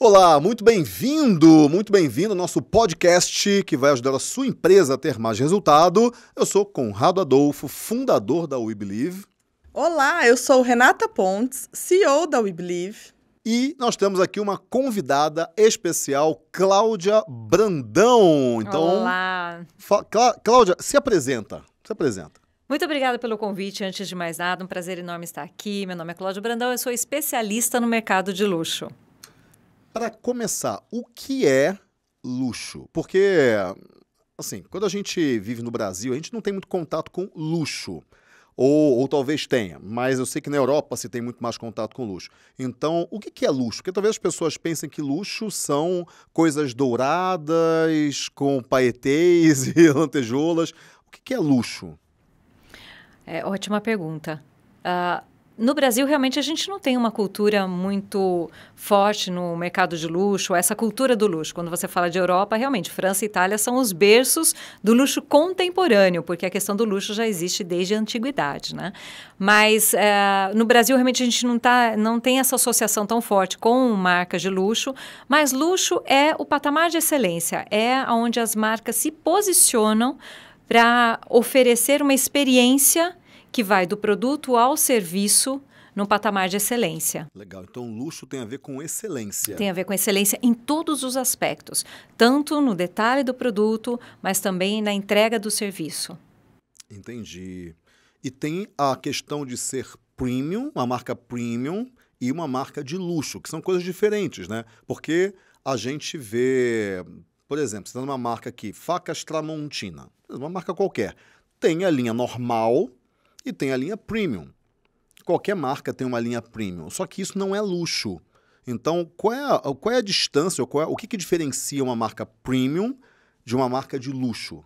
Olá, muito bem-vindo, muito bem-vindo ao nosso podcast que vai ajudar a sua empresa a ter mais resultado. Eu sou Conrado Adolfo, fundador da We Believe. Olá, eu sou Renata Pontes, CEO da We Believe. E nós temos aqui uma convidada especial, Cláudia Brandão. Então, Olá. Cláudia, se apresenta, se apresenta. Muito obrigada pelo convite. Antes de mais nada, um prazer enorme estar aqui. Meu nome é Cláudia Brandão, eu sou especialista no mercado de luxo para começar, o que é luxo? Porque, assim, quando a gente vive no Brasil, a gente não tem muito contato com luxo. Ou, ou, talvez tenha, mas eu sei que na Europa se tem muito mais contato com luxo. Então, o que, é luxo? Porque talvez as pessoas pensem que luxo são coisas douradas, com paetês e lantejoulas. O que, que é luxo? É, ótima pergunta. Uh no Brasil, realmente, a gente não tem uma cultura muito forte no mercado de luxo, essa cultura do luxo. Quando você fala de Europa, realmente, França e Itália são os berços do luxo contemporâneo, porque a questão do luxo já existe desde a antiguidade, né? Mas é, no Brasil, realmente, a gente não, tá, não tem essa associação tão forte com marcas de luxo, mas luxo é o patamar de excelência, é onde as marcas se posicionam para oferecer uma experiência que vai do produto ao serviço num patamar de excelência. Legal. Então, luxo tem a ver com excelência. Tem a ver com excelência em todos os aspectos, tanto no detalhe do produto, mas também na entrega do serviço. Entendi. E tem a questão de ser premium, uma marca premium e uma marca de luxo, que são coisas diferentes, né? Porque a gente vê, por exemplo, você está numa marca aqui, Facas Tramontina, uma marca qualquer. Tem a linha normal, e tem a linha premium. Qualquer marca tem uma linha premium, só que isso não é luxo. Então, qual é a, qual é a distância, qual é, o que, que diferencia uma marca premium de uma marca de luxo?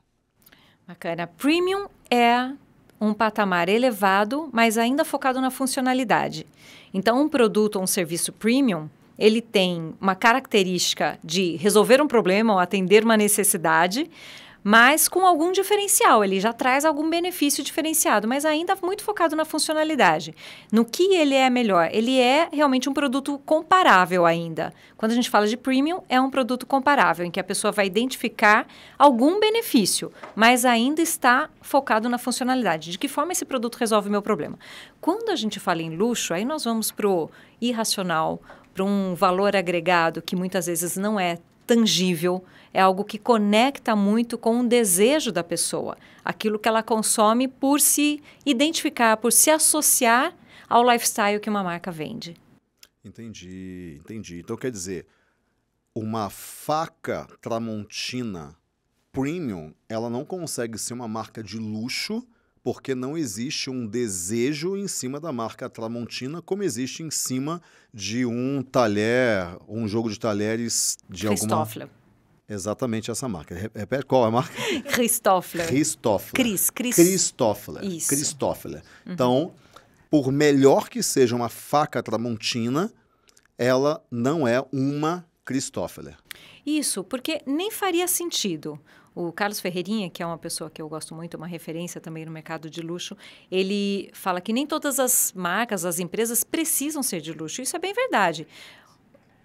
Bacana. Premium é um patamar elevado, mas ainda focado na funcionalidade. Então, um produto ou um serviço premium, ele tem uma característica de resolver um problema ou atender uma necessidade, mas com algum diferencial. Ele já traz algum benefício diferenciado, mas ainda muito focado na funcionalidade. No que ele é melhor? Ele é realmente um produto comparável ainda. Quando a gente fala de premium, é um produto comparável, em que a pessoa vai identificar algum benefício, mas ainda está focado na funcionalidade. De que forma esse produto resolve o meu problema? Quando a gente fala em luxo, aí nós vamos para o irracional, para um valor agregado que muitas vezes não é tangível, é algo que conecta muito com o desejo da pessoa, aquilo que ela consome por se identificar, por se associar ao lifestyle que uma marca vende. Entendi, entendi. Então quer dizer, uma faca Tramontina premium, ela não consegue ser uma marca de luxo porque não existe um desejo em cima da marca Tramontina como existe em cima de um talher, um jogo de talheres de alguma... Exatamente essa marca. Repete qual é a marca? Christoffler. Christoffler. Cris, Cris. Christoffler. Isso. Christoffler. Uhum. Então, por melhor que seja uma faca tramontina, ela não é uma Christoffler. Isso, porque nem faria sentido. O Carlos Ferreirinha, que é uma pessoa que eu gosto muito, uma referência também no mercado de luxo, ele fala que nem todas as marcas, as empresas precisam ser de luxo. Isso é bem verdade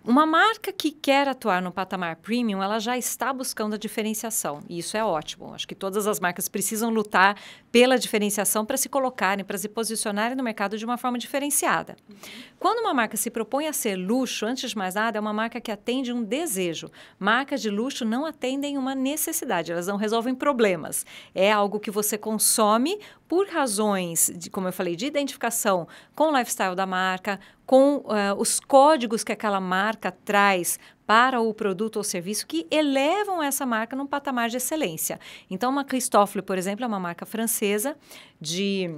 uma marca que quer atuar no patamar premium, ela já está buscando a diferenciação. E isso é ótimo. Acho que todas as marcas precisam lutar pela diferenciação para se colocarem, para se posicionarem no mercado de uma forma diferenciada. Uhum. Quando uma marca se propõe a ser luxo, antes de mais nada, é uma marca que atende um desejo. Marcas de luxo não atendem uma necessidade, elas não resolvem problemas. É algo que você consome por razões, de, como eu falei, de identificação com o lifestyle da marca, com uh, os códigos que aquela marca traz para o produto ou serviço que elevam essa marca num patamar de excelência. Então, uma Christoffle, por exemplo, é uma marca francesa de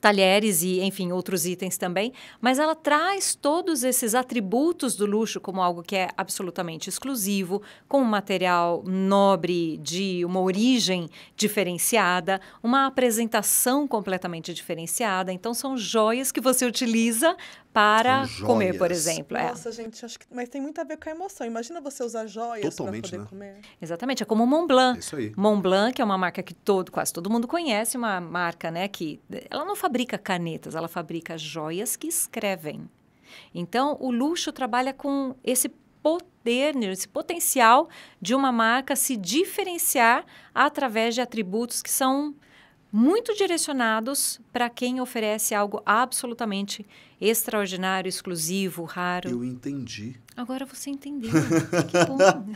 talheres e, enfim, outros itens também, mas ela traz todos esses atributos do luxo como algo que é absolutamente exclusivo, com um material nobre de uma origem diferenciada, uma apresentação completamente diferenciada. Então são joias que você utiliza para comer, por exemplo. É. Nossa, é. gente, acho que... mas tem muito a ver com a emoção. Imagina você usar joias para poder né? comer. Exatamente, é como o Mont Blanc. É isso aí. Mont Blanc, que é uma marca que todo, quase todo mundo conhece, uma marca, né, que ela não fabrica canetas, ela fabrica joias que escrevem. Então, o luxo trabalha com esse poder, né, esse potencial de uma marca se diferenciar através de atributos que são muito direcionados para quem oferece algo absolutamente extraordinário, exclusivo, raro. Eu entendi. Agora você entendeu. que bom.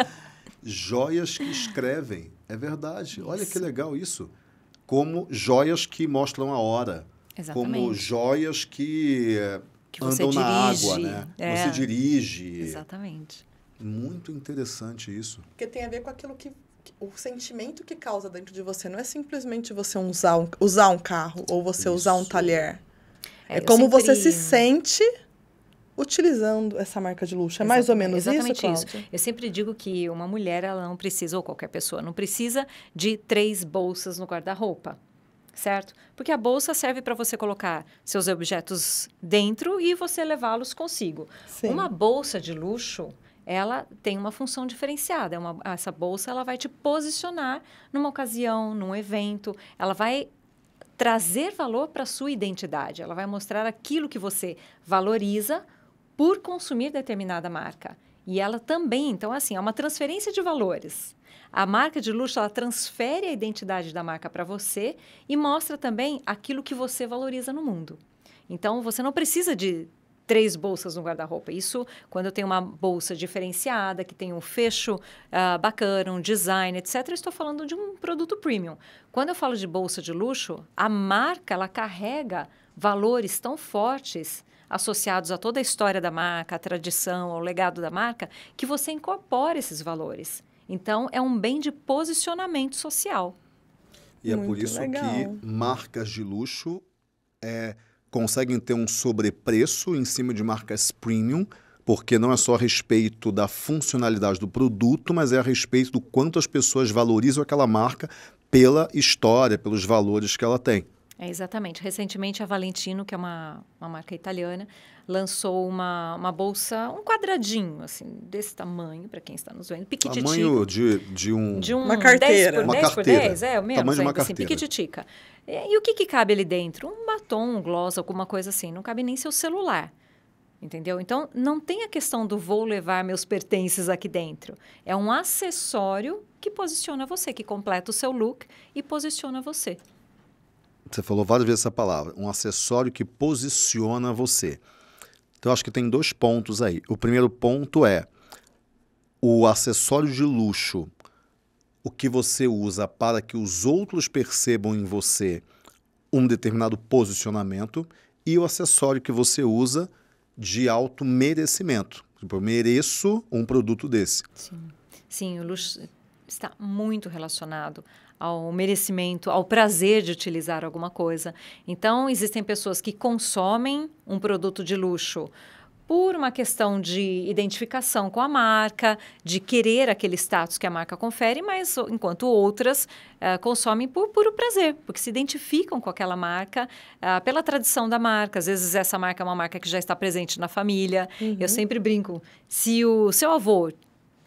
joias que escrevem. É verdade. Isso. Olha que legal isso. Como joias que mostram a hora. Exatamente. Como joias que, que eh, andam dirige. na água, né? É. Você dirige. Exatamente. Muito interessante isso. Porque tem a ver com aquilo que o sentimento que causa dentro de você não é simplesmente você usar um, usar um carro ou você Isso. usar um talher. É, é como sempre... você se sente utilizando essa marca de luxo. É mais ou menos exatamente isso, isso. Eu sempre digo que uma mulher ela não precisa ou qualquer pessoa não precisa de três bolsas no guarda-roupa, certo? Porque a bolsa serve para você colocar seus objetos dentro e você levá-los consigo. Sim. Uma bolsa de luxo ela tem uma função diferenciada. É uma, essa bolsa ela vai te posicionar numa ocasião, num evento, ela vai trazer valor para a sua identidade, ela vai mostrar aquilo que você valoriza por consumir determinada marca. E ela também, então, assim, é uma transferência de valores. A marca de luxo, ela transfere a identidade da marca para você e mostra também aquilo que você valoriza no mundo. Então, você não precisa de três bolsas no guarda-roupa. Isso quando eu tenho uma bolsa diferenciada, que tem um fecho uh, bacana, um design, etc. Estou falando de um produto premium. Quando eu falo de bolsa de luxo, a marca ela carrega valores tão fortes associados a toda a história da marca, a tradição, ao legado da marca, que você incorpora esses valores. Então, é um bem de posicionamento social. E Muito é por isso legal. que marcas de luxo é conseguem ter um sobrepreço em cima de marcas premium, porque não é só a respeito da funcionalidade do produto, mas é a respeito do quanto as pessoas valorizam aquela marca pela história, pelos valores que ela tem. É, exatamente. Recentemente, a Valentino, que é uma, uma marca italiana, lançou uma, uma bolsa, um quadradinho, assim, desse tamanho, para quem está nos vendo, piquititica. Tamanho de, de, um... de um... Uma carteira. 10 por uma carteira. por 10, é, o mesmo, tamanho de uma assim, carteira. assim, piquititica. E, e o que, que cabe ali dentro? Um batom, um gloss, alguma coisa assim. Não cabe nem seu celular. Entendeu? Então, não tem a questão do vou levar meus pertences aqui dentro. É um acessório que posiciona você, que completa o seu look e posiciona você. Você falou várias vezes essa palavra, um acessório que posiciona você. Então, acho que tem dois pontos aí. O primeiro ponto é o acessório de luxo, o que você usa para que os outros percebam em você um determinado posicionamento e o acessório que você usa de alto merecimento. Tipo, eu mereço um produto desse. Sim, Sim o luxo está muito relacionado ao merecimento, ao prazer de utilizar alguma coisa. Então, existem pessoas que consomem um produto de luxo por uma questão de identificação com a marca, de querer aquele status que a marca confere, mas enquanto outras uh, consomem por puro prazer, porque se identificam com aquela marca uh, pela tradição da marca. Às vezes essa marca é uma marca que já está presente na família. Uhum. Eu sempre brinco, se o seu avô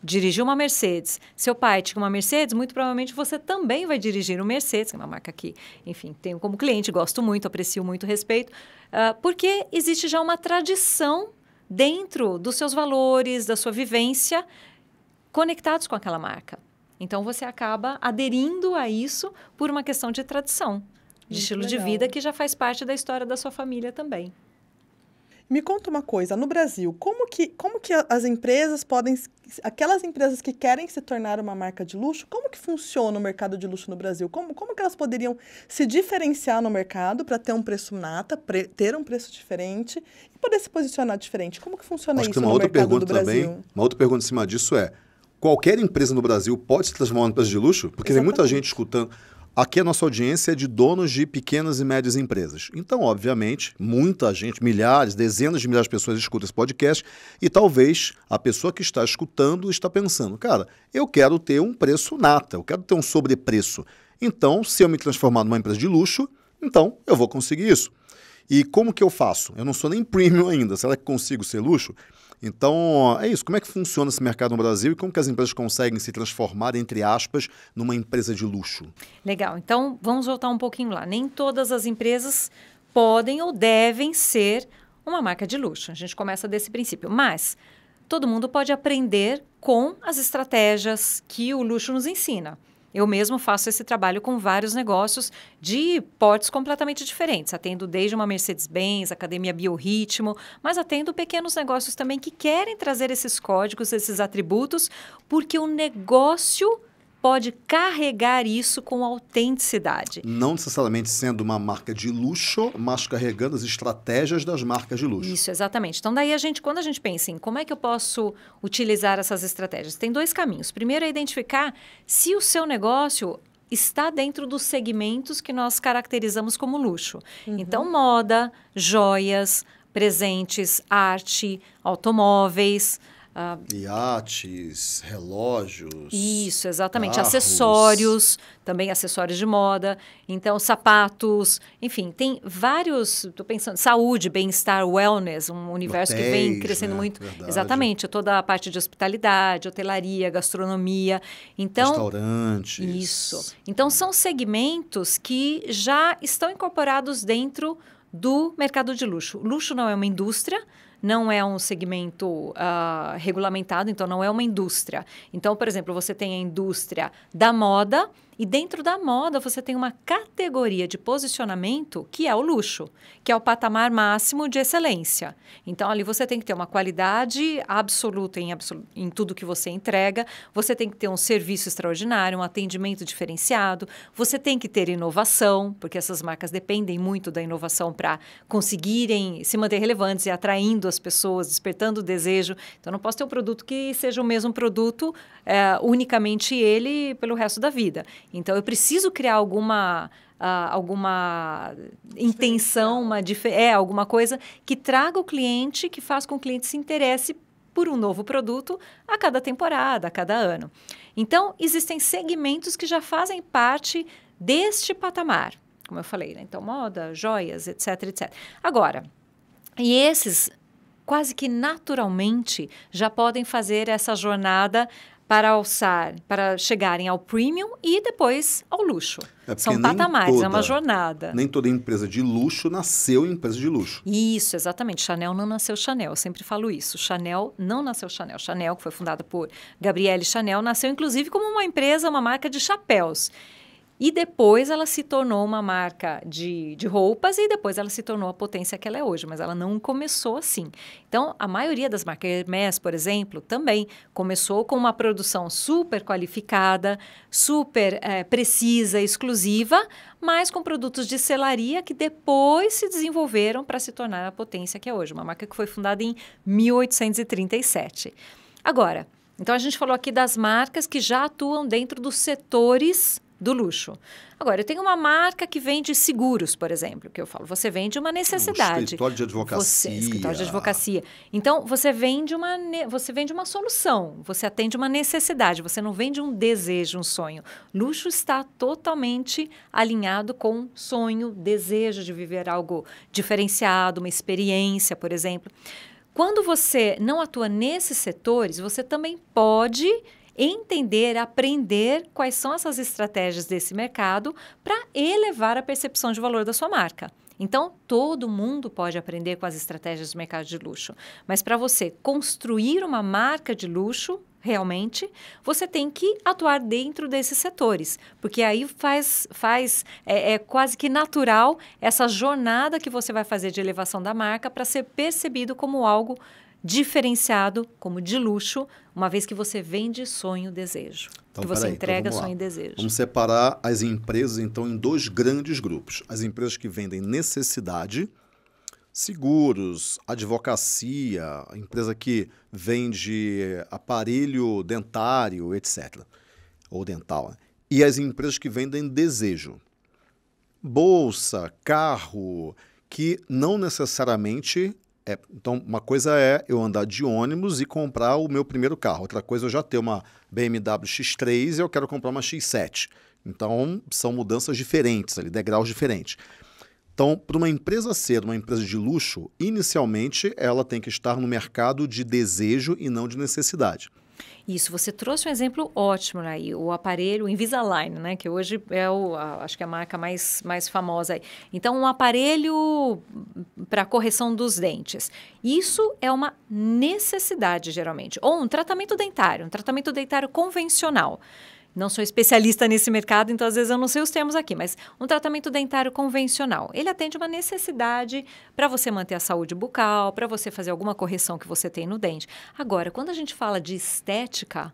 dirigiu uma Mercedes, seu pai tinha uma Mercedes, muito provavelmente você também vai dirigir um Mercedes, que é uma marca que, enfim, tenho como cliente, gosto muito, aprecio muito, respeito, uh, porque existe já uma tradição dentro dos seus valores, da sua vivência, conectados com aquela marca. Então você acaba aderindo a isso por uma questão de tradição, de muito estilo legal. de vida que já faz parte da história da sua família também. Me conta uma coisa, no Brasil, como que, como que as empresas podem, aquelas empresas que querem se tornar uma marca de luxo, como que funciona o mercado de luxo no Brasil? Como, como que elas poderiam se diferenciar no mercado para ter um preço nata, pre, ter um preço diferente e poder se posicionar diferente? Como que funciona Acho isso que uma no outra mercado pergunta do Brasil? Também, uma outra pergunta em cima disso é, qualquer empresa no Brasil pode se transformar em uma empresa de luxo? Porque Exatamente. tem muita gente escutando... Aqui a nossa audiência é de donos de pequenas e médias empresas. Então, obviamente, muita gente, milhares, dezenas de milhares de pessoas escutam esse podcast e talvez a pessoa que está escutando está pensando, cara, eu quero ter um preço nata, eu quero ter um sobrepreço. Então, se eu me transformar numa empresa de luxo, então eu vou conseguir isso. E como que eu faço? Eu não sou nem premium ainda. Será que consigo ser luxo? Então, é isso. Como é que funciona esse mercado no Brasil e como que as empresas conseguem se transformar, entre aspas, numa empresa de luxo? Legal. Então, vamos voltar um pouquinho lá. Nem todas as empresas podem ou devem ser uma marca de luxo. A gente começa desse princípio. Mas todo mundo pode aprender com as estratégias que o luxo nos ensina. Eu mesmo faço esse trabalho com vários negócios de portes completamente diferentes. Atendo desde uma Mercedes-Benz, Academia Biorritmo, mas atendo pequenos negócios também que querem trazer esses códigos, esses atributos, porque o negócio pode carregar isso com autenticidade. Não necessariamente sendo uma marca de luxo, mas carregando as estratégias das marcas de luxo. Isso, exatamente. Então, daí a gente, quando a gente pensa em como é que eu posso utilizar essas estratégias, tem dois caminhos. Primeiro é identificar se o seu negócio está dentro dos segmentos que nós caracterizamos como luxo. Uhum. Então, moda, joias, presentes, arte, automóveis. Uh, Iates, relógios. Isso, exatamente. Carros. Acessórios, também acessórios de moda. Então, sapatos, enfim, tem vários. Estou pensando, saúde, bem-estar, wellness, um universo Hotéis, que vem crescendo né? muito. Verdade. Exatamente, toda a parte de hospitalidade, hotelaria, gastronomia. Então, Restaurantes. Isso. Então, são segmentos que já estão incorporados dentro do mercado de luxo. Luxo não é uma indústria, não é um segmento uh, regulamentado, então não é uma indústria. Então, por exemplo, você tem a indústria da moda, e dentro da moda, você tem uma categoria de posicionamento que é o luxo, que é o patamar máximo de excelência. Então, ali você tem que ter uma qualidade absoluta em, em tudo que você entrega, você tem que ter um serviço extraordinário, um atendimento diferenciado, você tem que ter inovação, porque essas marcas dependem muito da inovação para conseguirem se manter relevantes e atraindo as pessoas, despertando o desejo. Então, não posso ter um produto que seja o mesmo produto, é, unicamente ele, pelo resto da vida. Então eu preciso criar alguma Uh, alguma intenção, uma é alguma coisa que traga o cliente, que faz com que o cliente se interesse por um novo produto a cada temporada, a cada ano. Então, existem segmentos que já fazem parte deste patamar, como eu falei, né? então moda, joias, etc, etc. Agora, e esses quase que naturalmente já podem fazer essa jornada para alçar, para chegarem ao premium e depois ao luxo. É São patamares, toda, é uma jornada. Nem toda empresa de luxo nasceu empresa de luxo. Isso, exatamente. Chanel não nasceu Chanel, eu sempre falo isso. Chanel não nasceu Chanel. Chanel, que foi fundada por Gabrielle Chanel, nasceu inclusive como uma empresa, uma marca de chapéus. E depois ela se tornou uma marca de, de roupas e depois ela se tornou a potência que ela é hoje, mas ela não começou assim. Então, a maioria das marcas Hermes, por exemplo, também começou com uma produção super qualificada, super é, precisa, exclusiva, mas com produtos de selaria que depois se desenvolveram para se tornar a potência que é hoje, uma marca que foi fundada em 1837. Agora, então a gente falou aqui das marcas que já atuam dentro dos setores do luxo. Agora, eu tenho uma marca que vende seguros, por exemplo, que eu falo, você vende uma necessidade. Um escritório de advocacia. Você, escritório de advocacia. Então, você vende uma você vende uma solução, você atende uma necessidade, você não vende um desejo, um sonho. Luxo está totalmente alinhado com sonho, desejo de viver algo diferenciado, uma experiência, por exemplo. Quando você não atua nesses setores, você também pode entender, aprender quais são essas estratégias desse mercado para elevar a percepção de valor da sua marca. Então, todo mundo pode aprender com as estratégias do mercado de luxo. Mas para você construir uma marca de luxo, realmente, você tem que atuar dentro desses setores. Porque aí faz, faz é, é quase que natural essa jornada que você vai fazer de elevação da marca para ser percebido como algo diferenciado, como de luxo, uma vez que você vende sonho desejo. Então, que você então entrega então sonho e desejo. Vamos separar as empresas, então, em dois grandes grupos. As empresas que vendem necessidade, seguros, advocacia, empresa que vende aparelho dentário, etc. Ou dental. Né? E as empresas que vendem desejo. Bolsa, carro, que não necessariamente é, então, uma coisa é eu andar de ônibus e comprar o meu primeiro carro. Outra coisa é eu já ter uma BMW X3 e eu quero comprar uma X7. Então, são mudanças diferentes ali, degraus diferentes. Então, para uma empresa ser uma empresa de luxo, inicialmente ela tem que estar no mercado de desejo e não de necessidade. Isso, você trouxe um exemplo ótimo aí, né? o aparelho Invisalign, né? Que hoje é o, a, acho que é a marca mais, mais famosa aí. Então, um aparelho para correção dos dentes. Isso é uma necessidade, geralmente. Ou um tratamento dentário, um tratamento dentário convencional não sou especialista nesse mercado, então às vezes eu não sei os termos aqui, mas um tratamento dentário convencional, ele atende uma necessidade para você manter a saúde bucal, para você fazer alguma correção que você tem no dente. Agora, quando a gente fala de estética,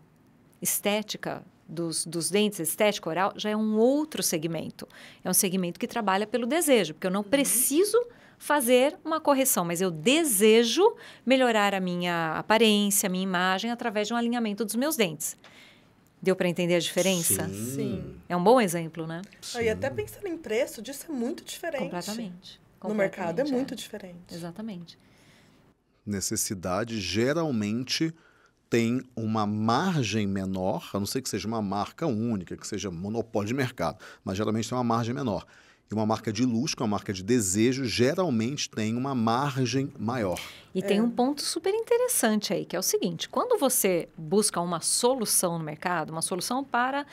estética dos, dos dentes, estética oral, já é um outro segmento. É um segmento que trabalha pelo desejo, porque eu não uhum. preciso fazer uma correção, mas eu desejo melhorar a minha aparência, a minha imagem através de um alinhamento dos meus dentes. Deu para entender a diferença? Sim. Sim. É um bom exemplo, né? Sim. E até pensando em preço, disso é muito diferente. Completamente. Completamente no mercado é, é muito diferente. Exatamente. Necessidade geralmente tem uma margem menor, a não ser que seja uma marca única, que seja monopólio de mercado, mas geralmente tem uma margem menor. E uma marca de luxo, uma marca de desejo, geralmente tem uma margem maior. E tem é. um ponto super interessante aí, que é o seguinte: quando você busca uma solução no mercado, uma solução para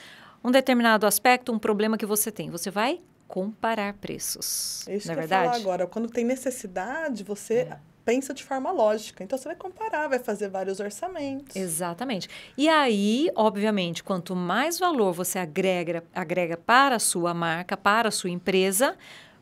um determinado aspecto, um problema que você tem, você vai comparar preços. É isso não é verdade? agora, quando tem necessidade, você é pensa de forma lógica. Então você vai comparar, vai fazer vários orçamentos. Exatamente. E aí, obviamente, quanto mais valor você agrega, agrega para a sua marca, para a sua empresa,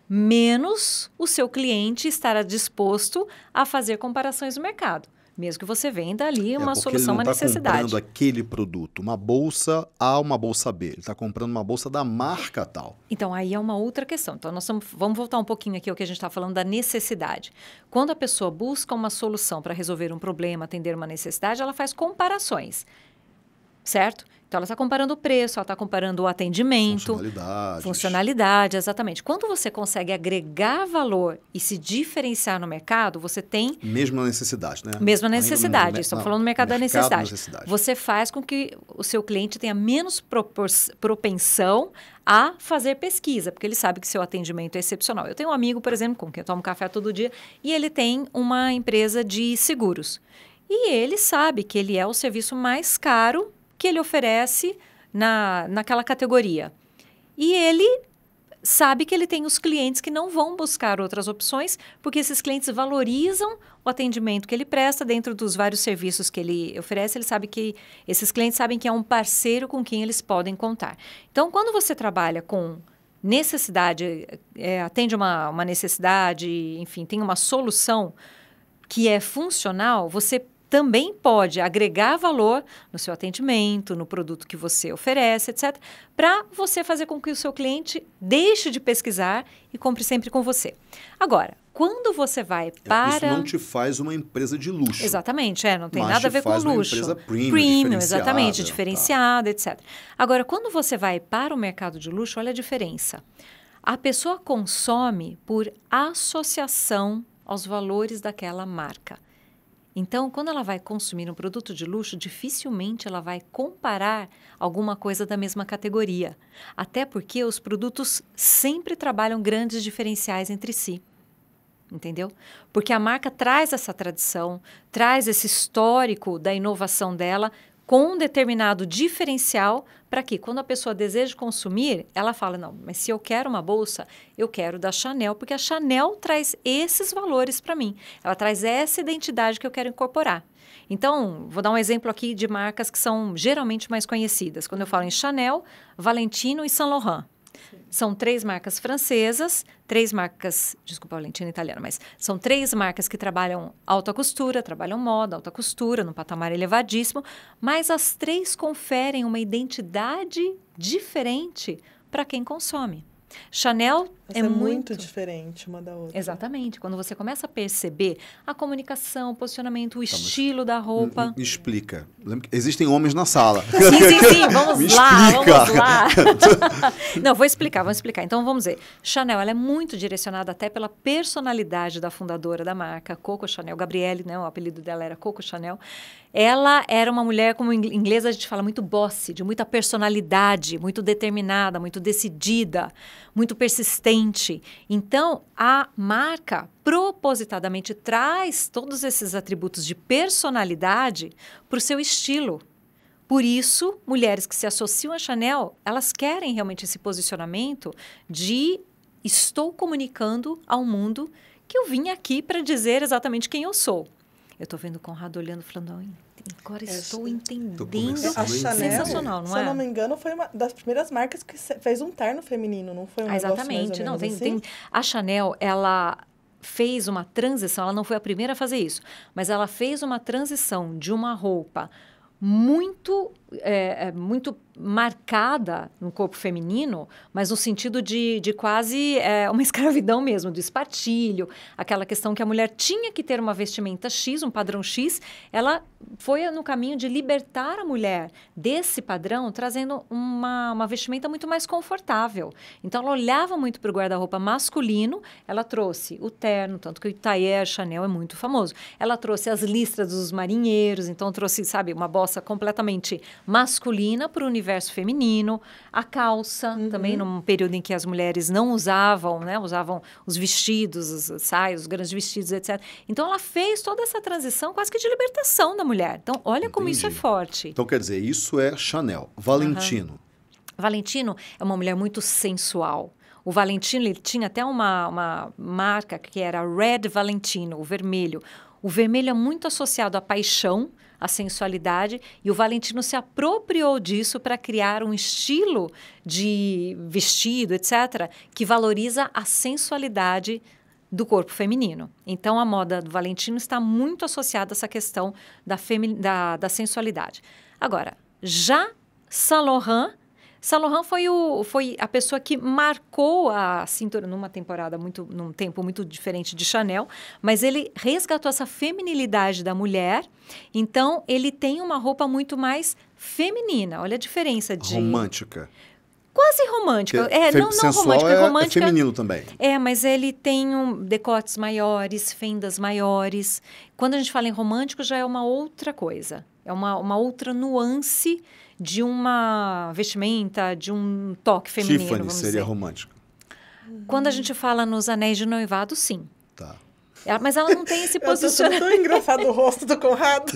menos o seu cliente estará disposto a fazer comparações no mercado. Mesmo que você venda ali é, uma é, solução, ele não tá uma comprando aquele produto, uma bolsa A, uma bolsa B. Ele está comprando uma bolsa da marca tal. Então, aí é uma outra questão. Então, nós vamos, vamos voltar um pouquinho aqui ao que a gente está falando da necessidade. Quando a pessoa busca uma solução para resolver um problema, atender uma necessidade, ela faz comparações certo? Então, ela está comparando o preço, ela está comparando o atendimento. Funcionalidade. Funcionalidade, exatamente. Quando você consegue agregar valor e se diferenciar no mercado, você tem... Mesma necessidade, né? Mesma necessidade. Estou falando do mercado, mercado da necessidade. necessidade. Você faz com que o seu cliente tenha menos propensão a fazer pesquisa, porque ele sabe que seu atendimento é excepcional. Eu tenho um amigo, por exemplo, com quem eu tomo café todo dia, e ele tem uma empresa de seguros. E ele sabe que ele é o serviço mais caro que ele oferece na, naquela categoria. E ele sabe que ele tem os clientes que não vão buscar outras opções, porque esses clientes valorizam o atendimento que ele presta dentro dos vários serviços que ele oferece. Ele sabe que esses clientes sabem que é um parceiro com quem eles podem contar. Então, quando você trabalha com necessidade, é, atende uma, uma necessidade, enfim, tem uma solução que é funcional, você também pode agregar valor no seu atendimento, no produto que você oferece, etc., para você fazer com que o seu cliente deixe de pesquisar e compre sempre com você. Agora, quando você vai é, para. Isso não te faz uma empresa de luxo. Exatamente, é, não tem nada a ver com luxo. Uma empresa premium, premium exatamente, diferenciada, tá. etc. Agora, quando você vai para o mercado de luxo, olha a diferença. A pessoa consome por associação aos valores daquela marca. Então, quando ela vai consumir um produto de luxo, dificilmente ela vai comparar alguma coisa da mesma categoria. Até porque os produtos sempre trabalham grandes diferenciais entre si. Entendeu? Porque a marca traz essa tradição, traz esse histórico da inovação dela com um determinado diferencial para que quando a pessoa deseja consumir, ela fala não, mas se eu quero uma bolsa, eu quero da Chanel, porque a Chanel traz esses valores para mim. Ela traz essa identidade que eu quero incorporar. Então, vou dar um exemplo aqui de marcas que são geralmente mais conhecidas. Quando eu falo em Chanel, Valentino e Saint Laurent. São três marcas francesas, três marcas, desculpa, Valentina é italiana, mas são três marcas que trabalham alta costura, trabalham moda, alta costura, num patamar elevadíssimo, mas as três conferem uma identidade diferente para quem consome. Chanel é, é, muito... muito diferente uma da outra. Exatamente. Quando você começa a perceber a comunicação, o posicionamento, o tá, estilo da roupa. Me explica. existem homens na sala. Sim, sim, sim. Vamos me lá, explica. vamos lá. Não, vou explicar, vamos explicar. Então vamos ver. Chanel, ela é muito direcionada até pela personalidade da fundadora da marca, Coco Chanel. Gabriele, né? O apelido dela era Coco Chanel. Ela era uma mulher, como em inglês a gente fala, muito bossy, de muita personalidade, muito determinada, muito decidida, muito persistente. Então, a marca propositadamente traz todos esses atributos de personalidade para o seu estilo. Por isso, mulheres que se associam à Chanel, elas querem realmente esse posicionamento de estou comunicando ao mundo que eu vim aqui para dizer exatamente quem eu sou. Eu estou vendo o Conrado olhando falando, agora Essa, é, estou entendendo. A Chanel, Sensacional, não se é? Se eu não me engano, foi uma das primeiras marcas que fez um terno feminino, não foi um ah, Exatamente. não, tem, assim? tem, a Chanel, ela fez uma transição, ela não foi a primeira a fazer isso, mas ela fez uma transição de uma roupa muito é, é, muito marcada no corpo feminino, mas no sentido de, de quase é, uma escravidão mesmo, do espartilho, aquela questão que a mulher tinha que ter uma vestimenta X, um padrão X, ela foi no caminho de libertar a mulher desse padrão, trazendo uma, uma vestimenta muito mais confortável. Então, ela olhava muito para o guarda-roupa masculino, ela trouxe o terno, tanto que o Itaier Chanel é muito famoso, ela trouxe as listras dos marinheiros, então trouxe, sabe, uma bossa completamente masculina para o universo feminino, a calça, uhum. também num período em que as mulheres não usavam, né? Usavam os vestidos, os saios, os grandes vestidos, etc. Então ela fez toda essa transição quase que de libertação da mulher. Então, olha Entendi. como isso é forte. Então, quer dizer, isso é Chanel. Valentino. Uhum. Valentino é uma mulher muito sensual. O Valentino ele tinha até uma, uma marca que era Red Valentino, o vermelho. O vermelho é muito associado à paixão, a sensualidade, e o Valentino se apropriou disso para criar um estilo de vestido, etc., que valoriza a sensualidade do corpo feminino. Então, a moda do Valentino está muito associada a essa questão da, da, da sensualidade. Agora, já Saint Laurent Saint Laurent foi, o, foi a pessoa que marcou a cintura numa temporada muito, num tempo muito diferente de Chanel, mas ele resgatou essa feminilidade da mulher. Então ele tem uma roupa muito mais feminina. Olha a diferença de romântica quase romântica. é, não, não romântica, é, é romântica. É feminino também. É, mas ele tem um, decotes maiores, fendas maiores. Quando a gente fala em romântico, já é uma outra coisa. É uma, uma outra nuance de uma vestimenta, de um toque feminino. Tiffany seria dizer. romântico. Quando a gente fala nos anéis de noivado, sim. Tá. Ela, mas ela não tem esse posicionamento. Eu tão engraçado o rosto do Conrado.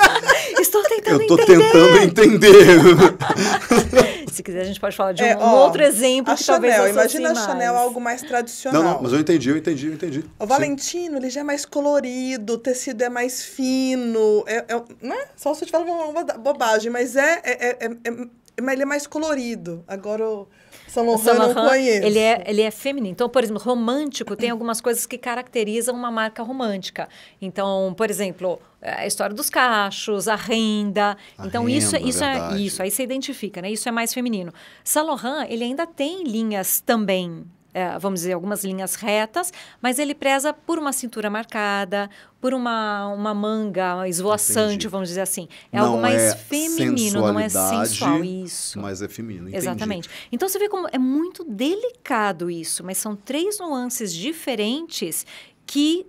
Estou tentando entender. Eu estou entender. tentando entender. se quiser, a gente pode falar de é, um, é, ó, um outro exemplo a que Chanel, talvez Imagina a Chanel algo mais tradicional. Não, não, mas eu entendi, eu entendi, eu entendi. O Valentino, Sim. ele já é mais colorido, o tecido é mais fino. É, é, não é? Só se eu te falar uma, bobagem, mas é, é, é, é, é mas ele é mais colorido. Agora o Saint Laurent, eu não conheço. Ele é, ele é feminino. Então, por exemplo, romântico tem algumas coisas que caracterizam uma marca romântica. Então, por exemplo, é, a história dos cachos, a renda. A então, renda, isso, é, isso é isso. Aí você identifica, né? Isso é mais feminino. Saint Laurent, ele ainda tem linhas também é, vamos dizer, algumas linhas retas, mas ele preza por uma cintura marcada, por uma, uma manga esvoaçante, entendi. vamos dizer assim. É não algo mais é feminino, não é sensual. Isso. Mas é feminino, entendi. Exatamente. Então você vê como é muito delicado isso, mas são três nuances diferentes que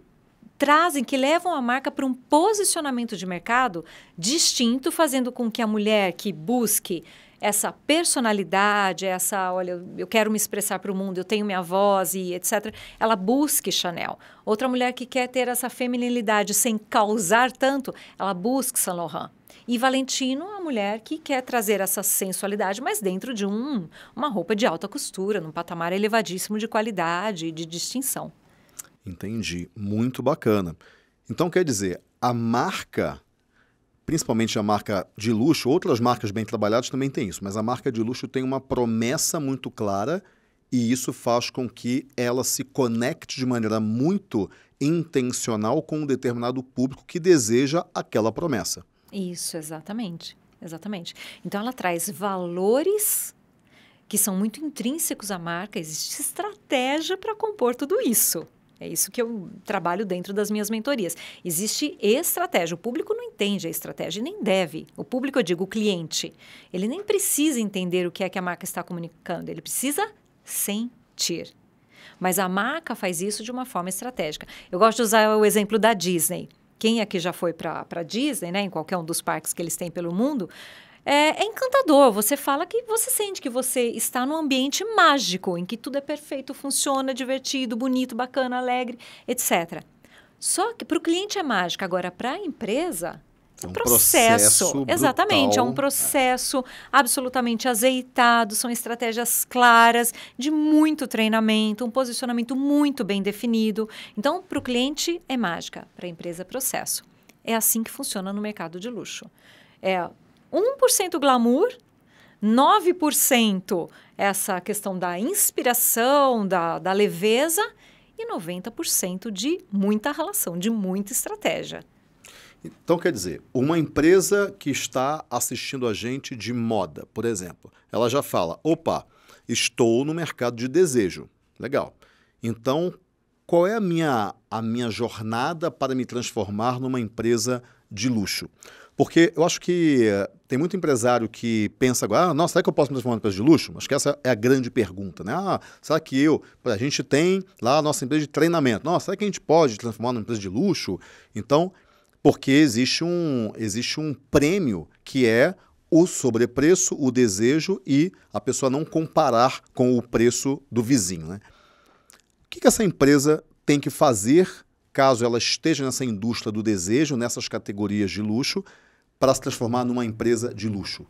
trazem, que levam a marca para um posicionamento de mercado distinto, fazendo com que a mulher que busque essa personalidade, essa, olha, eu quero me expressar para o mundo, eu tenho minha voz e etc. Ela busque Chanel. Outra mulher que quer ter essa feminilidade sem causar tanto, ela busque Saint Laurent. E Valentino, é a mulher que quer trazer essa sensualidade, mas dentro de um, uma roupa de alta costura, num patamar elevadíssimo de qualidade e de distinção. Entendi. Muito bacana. Então quer dizer, a marca principalmente a marca de luxo, outras marcas bem trabalhadas também têm isso, mas a marca de luxo tem uma promessa muito clara e isso faz com que ela se conecte de maneira muito intencional com um determinado público que deseja aquela promessa. Isso, exatamente. Exatamente. Então ela traz valores que são muito intrínsecos à marca, existe estratégia para compor tudo isso. É isso que eu trabalho dentro das minhas mentorias. Existe estratégia. O público não entende a estratégia e nem deve. O público, eu digo, o cliente, ele nem precisa entender o que é que a marca está comunicando. Ele precisa sentir. Mas a marca faz isso de uma forma estratégica. Eu gosto de usar o exemplo da Disney. Quem aqui já foi para a Disney, né, em qualquer um dos parques que eles têm pelo mundo, é, é, encantador. Você fala que você sente que você está num ambiente mágico, em que tudo é perfeito, funciona, divertido, bonito, bacana, alegre, etc. Só que para o cliente é mágico, agora para a empresa é, é um processo. processo exatamente, é um é. processo absolutamente azeitado, são estratégias claras, de muito treinamento, um posicionamento muito bem definido. Então, para o cliente é mágica, para a empresa é processo. É assim que funciona no mercado de luxo. É 1% glamour, 9% essa questão da inspiração, da, da leveza e 90% de muita relação, de muita estratégia. Então, quer dizer, uma empresa que está assistindo a gente de moda, por exemplo, ela já fala: opa, estou no mercado de desejo. Legal. Então, qual é a minha, a minha jornada para me transformar numa empresa de luxo? Porque eu acho que eh, tem muito empresário que pensa agora, ah, nossa, será que eu posso me transformar em empresa de luxo? Acho que essa é a grande pergunta, né? Ah, será que eu, a gente tem lá a nossa empresa de treinamento, nossa, será que a gente pode transformar numa empresa de luxo? Então, porque existe um, existe um prêmio que é o sobrepreço, o desejo e a pessoa não comparar com o preço do vizinho, né? O que, que essa empresa tem que fazer caso ela esteja nessa indústria do desejo, nessas categorias de luxo, para se transformar numa empresa de luxo?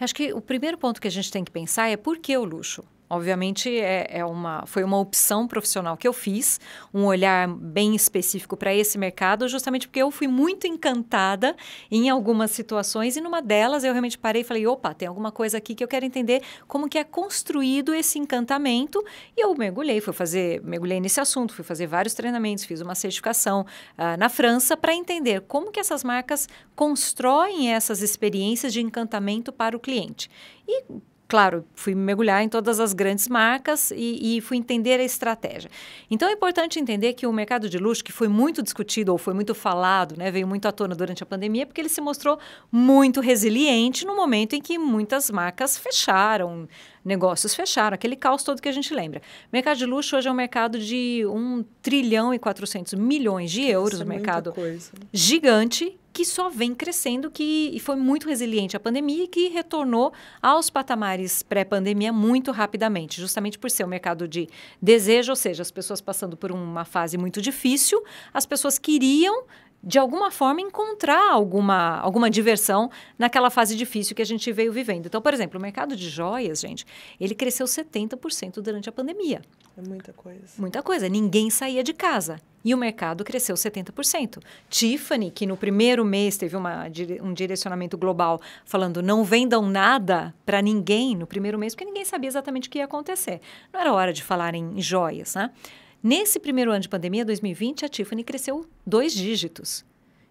Acho que o primeiro ponto que a gente tem que pensar é por que o luxo? Obviamente, é, é uma, foi uma opção profissional que eu fiz, um olhar bem específico para esse mercado, justamente porque eu fui muito encantada em algumas situações e numa delas eu realmente parei e falei, opa, tem alguma coisa aqui que eu quero entender como que é construído esse encantamento e eu mergulhei, fui fazer, mergulhei nesse assunto, fui fazer vários treinamentos, fiz uma certificação uh, na França para entender como que essas marcas constroem essas experiências de encantamento para o cliente. E claro, fui mergulhar em todas as grandes marcas e, e, fui entender a estratégia. Então é importante entender que o mercado de luxo, que foi muito discutido ou foi muito falado, né, veio muito à tona durante a pandemia, porque ele se mostrou muito resiliente no momento em que muitas marcas fecharam, negócios fecharam, aquele caos todo que a gente lembra. O mercado de luxo hoje é um mercado de 1 trilhão e 400 milhões de euros, Isso um é mercado gigante que só vem crescendo que, foi muito resiliente à pandemia e que retornou aos patamares pré-pandemia muito rapidamente, justamente por ser um mercado de desejo, ou seja, as pessoas passando por uma fase muito difícil, as pessoas queriam de alguma forma encontrar alguma, alguma diversão naquela fase difícil que a gente veio vivendo. Então, por exemplo, o mercado de joias, gente, ele cresceu 70% durante a pandemia. É muita coisa. Muita coisa. Ninguém saía de casa e o mercado cresceu 70%. Tiffany, que no primeiro mês teve uma, um direcionamento global falando não vendam nada para ninguém no primeiro mês, porque ninguém sabia exatamente o que ia acontecer. Não era hora de falar em joias, né? Nesse primeiro ano de pandemia, 2020, a Tiffany cresceu dois dígitos.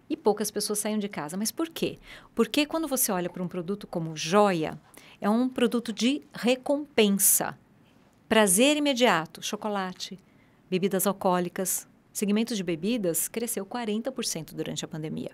E poucas pessoas saem de casa. Mas por quê? Porque quando você olha para um produto como joia, é um produto de recompensa. Prazer imediato, chocolate, bebidas alcoólicas, o segmento de bebidas cresceu 40% durante a pandemia.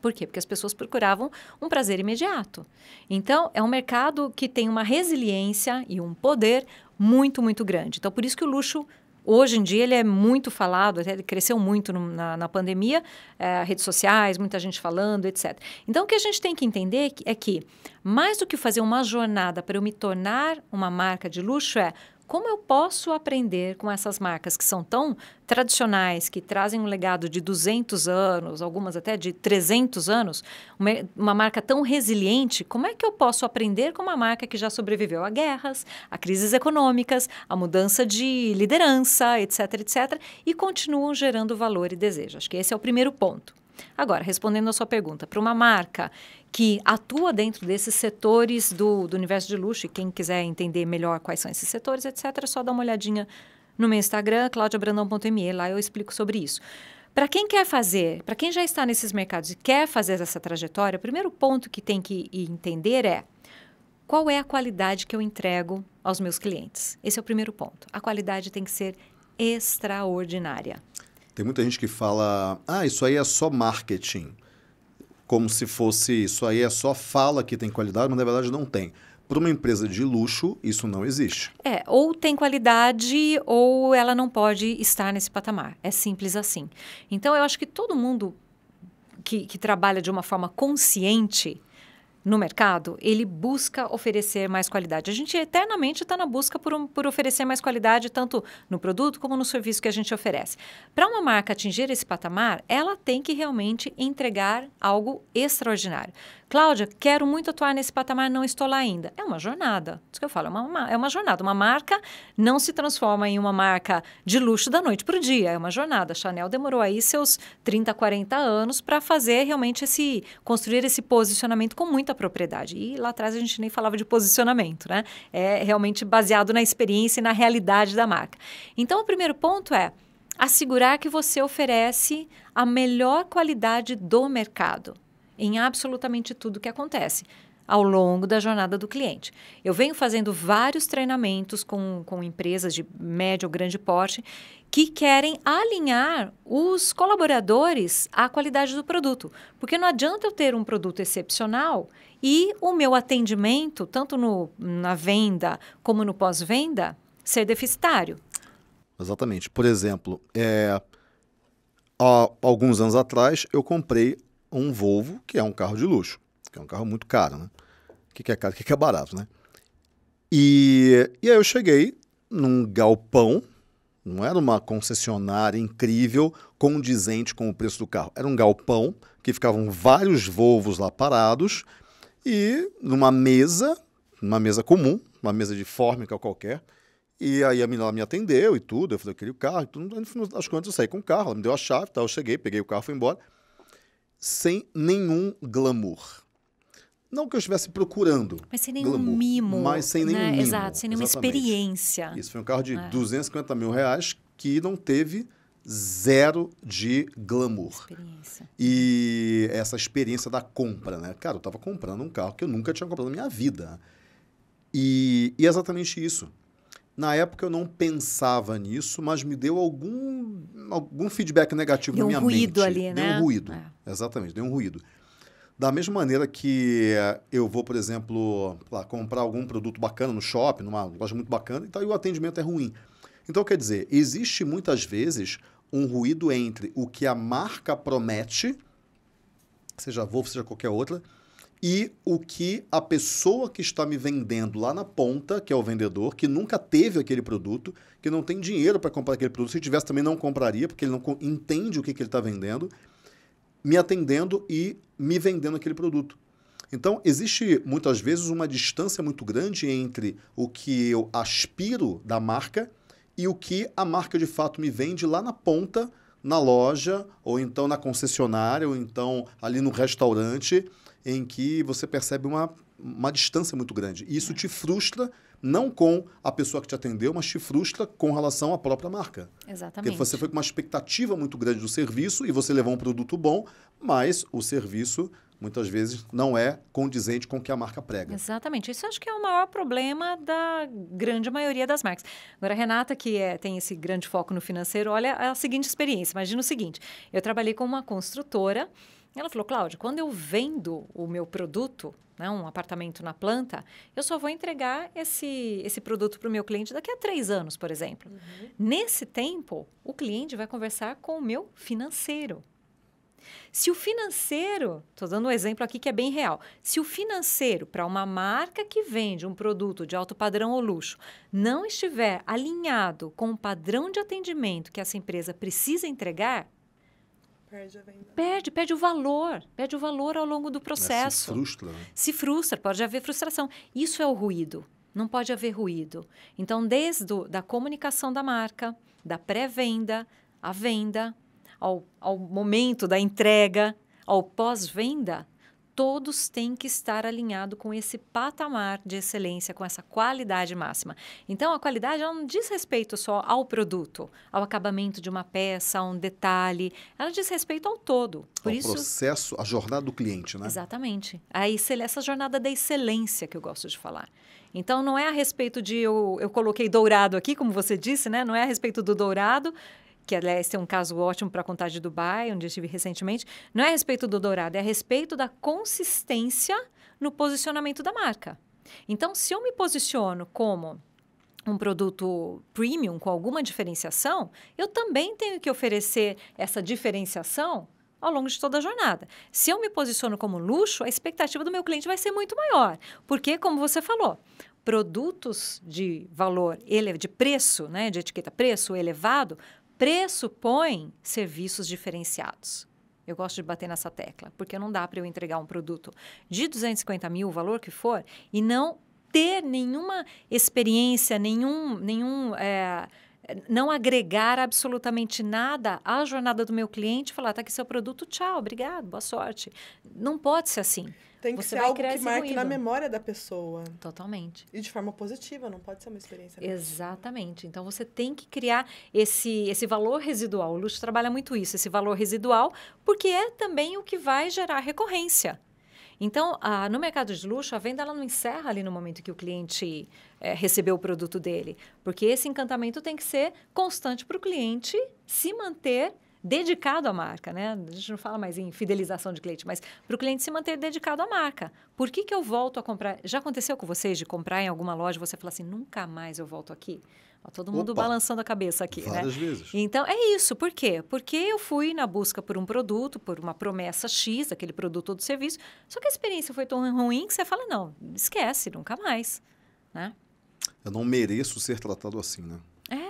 Por quê? Porque as pessoas procuravam um prazer imediato. Então, é um mercado que tem uma resiliência e um poder muito, muito grande. Então, por isso que o luxo, hoje em dia, ele é muito falado, ele cresceu muito no, na, na, pandemia, é, redes sociais, muita gente falando, etc. Então, o que a gente tem que entender é que, mais do que fazer uma jornada para eu me tornar uma marca de luxo, é como eu posso aprender com essas marcas que são tão tradicionais, que trazem um legado de 200 anos, algumas até de 300 anos, uma, uma marca tão resiliente? Como é que eu posso aprender com uma marca que já sobreviveu a guerras, a crises econômicas, a mudança de liderança, etc, etc, e continuam gerando valor e desejo? Acho que esse é o primeiro ponto. Agora, respondendo a sua pergunta, para uma marca que atua dentro desses setores do, do universo de luxo. E quem quiser entender melhor quais são esses setores, etc., é só dar uma olhadinha no meu Instagram, claudiabrandão.me. Lá eu explico sobre isso. Para quem quer fazer, para quem já está nesses mercados e quer fazer essa trajetória, o primeiro ponto que tem que entender é qual é a qualidade que eu entrego aos meus clientes. Esse é o primeiro ponto. A qualidade tem que ser extraordinária. Tem muita gente que fala, ah, isso aí é só marketing como se fosse isso aí é só fala que tem qualidade, mas na verdade não tem. Para uma empresa de luxo, isso não existe. É, ou tem qualidade ou ela não pode estar nesse patamar. É simples assim. Então, eu acho que todo mundo que, que trabalha de uma forma consciente no mercado, ele busca oferecer mais qualidade. A gente eternamente está na busca por, um, por oferecer mais qualidade, tanto no produto como no serviço que a gente oferece. Para uma marca atingir esse patamar, ela tem que realmente entregar algo extraordinário. Cláudia, quero muito atuar nesse patamar, não estou lá ainda. É uma jornada. Isso que eu falo, é uma, é uma jornada. Uma marca não se transforma em uma marca de luxo da noite para o dia. É uma jornada. A Chanel demorou aí seus 30, 40 anos para fazer realmente esse. construir esse posicionamento com muita propriedade. E lá atrás a gente nem falava de posicionamento, né? É realmente baseado na experiência e na realidade da marca. Então, o primeiro ponto é assegurar que você oferece a melhor qualidade do mercado em absolutamente tudo que acontece ao longo da jornada do cliente. Eu venho fazendo vários treinamentos com, com empresas de médio ou grande porte que querem alinhar os colaboradores à qualidade do produto. Porque não adianta eu ter um produto excepcional e o meu atendimento, tanto no, na venda como no pós-venda, ser deficitário. Exatamente. Por exemplo, é, há alguns anos atrás eu comprei um Volvo, que é um carro de luxo, que é um carro muito caro, né? O que, que é caro, o que, que é barato, né? E, e aí eu cheguei num galpão, não era uma concessionária incrível, condizente com o preço do carro. Era um galpão que ficavam vários Volvos lá parados e numa mesa, uma mesa comum, uma mesa de fórmica qualquer. E aí a menina me atendeu e tudo, eu falei, eu queria o carro e tudo. No final das contas eu saí com o carro, ela me deu a chave, tal, eu cheguei, peguei o carro, fui embora sem nenhum glamour. Não que eu estivesse procurando. Mas sem nenhum glamour, mimo. Mas sem nenhum né? mimo. Exato, sem nenhuma exatamente. experiência. Isso foi um carro de é. 250 mil reais que não teve zero de glamour. E essa experiência da compra, né? Cara, eu estava comprando um carro que eu nunca tinha comprado na minha vida. E, e é exatamente isso. Na época eu não pensava nisso, mas me deu algum, algum feedback negativo deu na minha mente. Deu um ruído mente. Ali, né? Deu um né? ruído é. Exatamente, deu um ruído. Da mesma maneira que eu vou, por exemplo, lá, comprar algum produto bacana no shopping, numa loja muito bacana, e, tal, e o atendimento é ruim. Então, quer dizer, existe muitas vezes um ruído entre o que a marca promete, seja a Volvo, seja qualquer outra, e o que a pessoa que está me vendendo lá na ponta, que é o vendedor, que nunca teve aquele produto, que não tem dinheiro para comprar aquele produto, se tivesse também não compraria, porque ele não entende o que, que ele está vendendo, me atendendo e me vendendo aquele produto. Então, existe muitas vezes uma distância muito grande entre o que eu aspiro da marca e o que a marca de fato me vende lá na ponta, na loja, ou então na concessionária, ou então ali no restaurante em que você percebe uma, uma distância muito grande. E isso é. te frustra, não com a pessoa que te atendeu, mas te frustra com relação à própria marca. Exatamente. Porque você foi com uma expectativa muito grande do serviço e você levou um produto bom, mas o serviço muitas vezes não é condizente com o que a marca prega. Exatamente. Isso acho que é o maior problema da grande maioria das marcas. Agora, a Renata, que é, tem esse grande foco no financeiro, olha a seguinte experiência. Imagina o seguinte: eu trabalhei com uma construtora ela falou, Cláudia, quando eu vendo o meu produto, né, um apartamento na planta, eu só vou entregar esse, esse produto para o meu cliente daqui a três anos, por exemplo. Uhum. Nesse tempo, o cliente vai conversar com o meu financeiro. Se o financeiro, estou dando um exemplo aqui que é bem real, se o financeiro para uma marca que vende um produto de alto padrão ou luxo não estiver alinhado com o padrão de atendimento que essa empresa precisa entregar, perde a venda. Né? Perde, perde o valor, perde o valor ao longo do processo. Mas se frustra. Né? Se frustra, pode haver frustração. Isso é o ruído. Não pode haver ruído. Então, desde do, da comunicação da marca, da pré-venda, a venda, ao, ao momento da entrega, ao pós-venda, todos têm que estar alinhados com esse patamar de excelência, com essa qualidade máxima. Então, a qualidade ela não diz respeito só ao produto, ao acabamento de uma peça, a um detalhe, ela diz respeito ao todo. Por ao isso, processo, a jornada do cliente, né? Exatamente. Aí Essa jornada da excelência que eu gosto de falar. Então, não é a respeito de eu, eu coloquei dourado aqui, como você disse, né? Não é a respeito do dourado, que aliás tem um caso ótimo para contar de Dubai, onde eu estive recentemente, não é a respeito do dourado, é a respeito da consistência no posicionamento da marca. Então, se eu me posiciono como um produto premium com alguma diferenciação, eu também tenho que oferecer essa diferenciação ao longo de toda a jornada. Se eu me posiciono como luxo, a expectativa do meu cliente vai ser muito maior, porque, como você falou, produtos de valor, ele, de preço, né, de etiqueta preço elevado, pressupõe serviços diferenciados. Eu gosto de bater nessa tecla, porque não dá para eu entregar um produto de 250 mil, o valor que for, e não ter nenhuma experiência, nenhum, nenhum é, não agregar absolutamente nada à jornada do meu cliente, falar, tá aqui seu produto, tchau, obrigado, boa sorte. Não pode ser assim. Tem que você ser vai algo criar que marque ruído. na memória da pessoa. Totalmente. E de forma positiva, não pode ser uma experiência negativa. Exatamente. Então você tem que criar esse, esse valor residual. O luxo trabalha muito isso, esse valor residual, porque é também o que vai gerar recorrência. Então, a, no mercado de luxo, a venda ela não encerra ali no momento que o cliente é, recebeu o produto dele, porque esse encantamento tem que ser constante para o cliente se manter dedicado à marca, né? A gente não fala mais em fidelização de cliente, mas para o cliente se manter dedicado à marca. Por que, que eu volto a comprar? Já aconteceu com vocês de comprar em alguma loja e você falar assim, nunca mais eu volto aqui? todo mundo Opa, balançando a cabeça aqui, né? Várias né? vezes. Então, é isso. Por quê? Porque eu fui na busca por um produto, por uma promessa X, aquele produto ou do serviço, só que a experiência foi tão ruim que você fala, não, esquece, nunca mais, né? Eu não mereço ser tratado assim, né?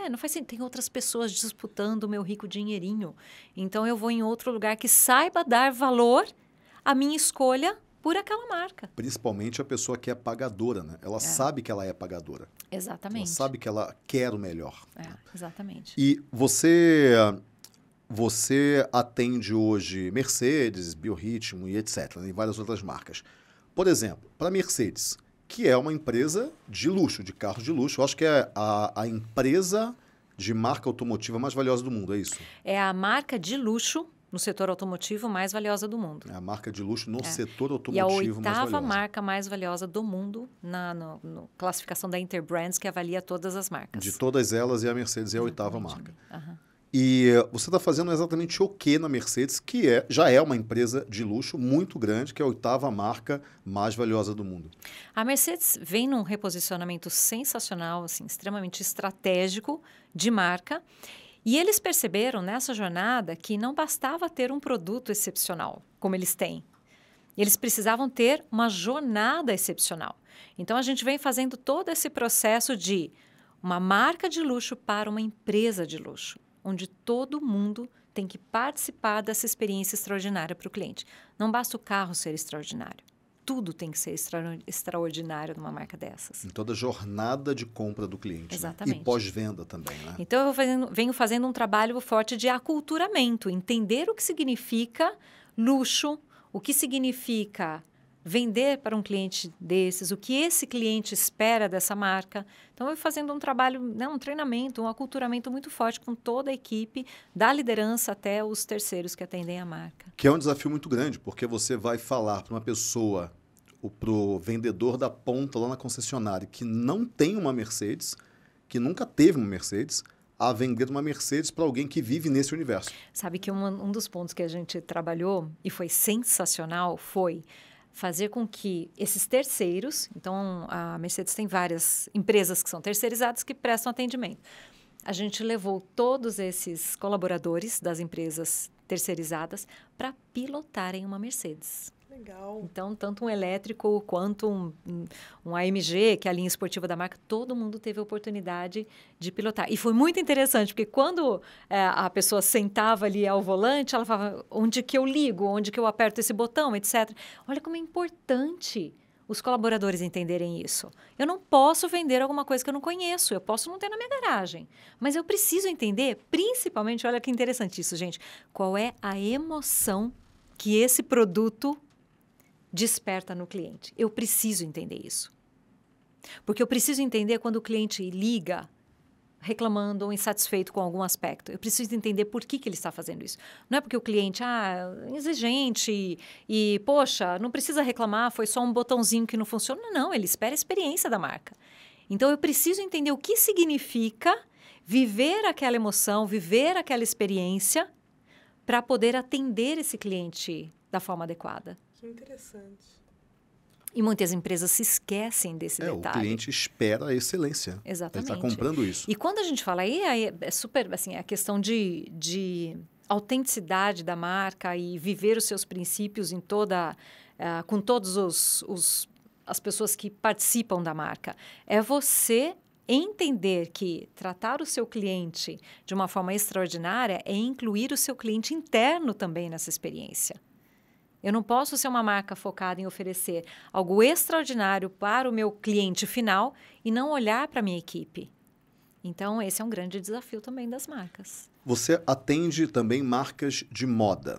É, não faz sentido. Tem outras pessoas disputando o meu rico dinheirinho. Então eu vou em outro lugar que saiba dar valor à minha escolha por aquela marca. Principalmente a pessoa que é pagadora, né? Ela é. sabe que ela é pagadora. Exatamente. Ela sabe que ela quer o melhor. É, né? exatamente. E você você atende hoje Mercedes, Biorritmo e etc, né? e várias outras marcas. Por exemplo, para Mercedes, que é uma empresa de luxo, de carros de luxo. Eu acho que é a, a empresa de marca automotiva mais valiosa do mundo, é isso? É a marca de luxo no setor automotivo mais valiosa do mundo. É a marca de luxo no é. setor automotivo e a oitava mais marca mais valiosa do mundo na no, no classificação da Interbrands que avalia todas as marcas. De todas elas, e a Mercedes é a oitava marca. Uhum. E você está fazendo exatamente o que na Mercedes, que é, já é uma empresa de luxo muito grande, que é a oitava marca mais valiosa do mundo. A Mercedes vem num reposicionamento sensacional, assim, extremamente estratégico de marca. E eles perceberam nessa jornada que não bastava ter um produto excepcional, como eles têm. Eles precisavam ter uma jornada excepcional. Então a gente vem fazendo todo esse processo de uma marca de luxo para uma empresa de luxo onde todo mundo tem que participar dessa experiência extraordinária para o cliente. Não basta o carro ser extraordinário. Tudo tem que ser extra extraordinário numa marca dessas. Em toda a jornada de compra do cliente. Né? Exatamente. Né? E pós-venda também, né? Então, eu fazendo, venho fazendo um trabalho forte de aculturamento, entender o que significa luxo, o que significa vender para um cliente desses, o que esse cliente espera dessa marca. Então, eu fazendo um trabalho, né, um treinamento, um aculturamento muito forte com toda a equipe, da liderança até os terceiros que atendem a marca. Que é um desafio muito grande, porque você vai falar para uma pessoa, para o vendedor da ponta lá na concessionária, que não tem uma Mercedes, que nunca teve uma Mercedes, a vender uma Mercedes para alguém que vive nesse universo. Sabe que um, um dos pontos que a gente trabalhou e foi sensacional foi fazer com que esses terceiros, então a Mercedes tem várias empresas que são terceirizadas que prestam atendimento. A gente levou todos esses colaboradores das empresas terceirizadas para pilotarem uma Mercedes. Legal. Então, tanto um elétrico quanto um, um AMG, que é a linha esportiva da marca, todo mundo teve a oportunidade de pilotar. E foi muito interessante, porque quando é, a pessoa sentava ali ao volante, ela falava, onde que eu ligo, onde que eu aperto esse botão, etc. Olha como é importante os colaboradores entenderem isso. Eu não posso vender alguma coisa que eu não conheço, eu posso não ter na minha garagem, mas eu preciso entender, principalmente, olha que interessante isso, gente, qual é a emoção que esse produto desperta no cliente. Eu preciso entender isso. Porque eu preciso entender quando o cliente liga reclamando ou insatisfeito com algum aspecto. Eu preciso entender por que, que ele está fazendo isso. Não é porque o cliente, ah, exigente e, poxa, não precisa reclamar, foi só um botãozinho que não funciona. Não, ele espera a experiência da marca. Então, eu preciso entender o que significa viver aquela emoção, viver aquela experiência para poder atender esse cliente da forma adequada. Que interessante. E muitas empresas se esquecem desse é, detalhe. O cliente espera a excelência. Tá Exatamente. Ele está comprando isso. E quando a gente fala aí, aí é super assim, é a questão de, de autenticidade da marca e viver os seus princípios em toda, uh, com todos os, os as pessoas que participam da marca. É você entender que tratar o seu cliente de uma forma extraordinária é incluir o seu cliente interno também nessa experiência. Eu não posso ser uma marca focada em oferecer algo extraordinário para o meu cliente final e não olhar para a minha equipe. Então, esse é um grande desafio também das marcas. Você atende também marcas de moda.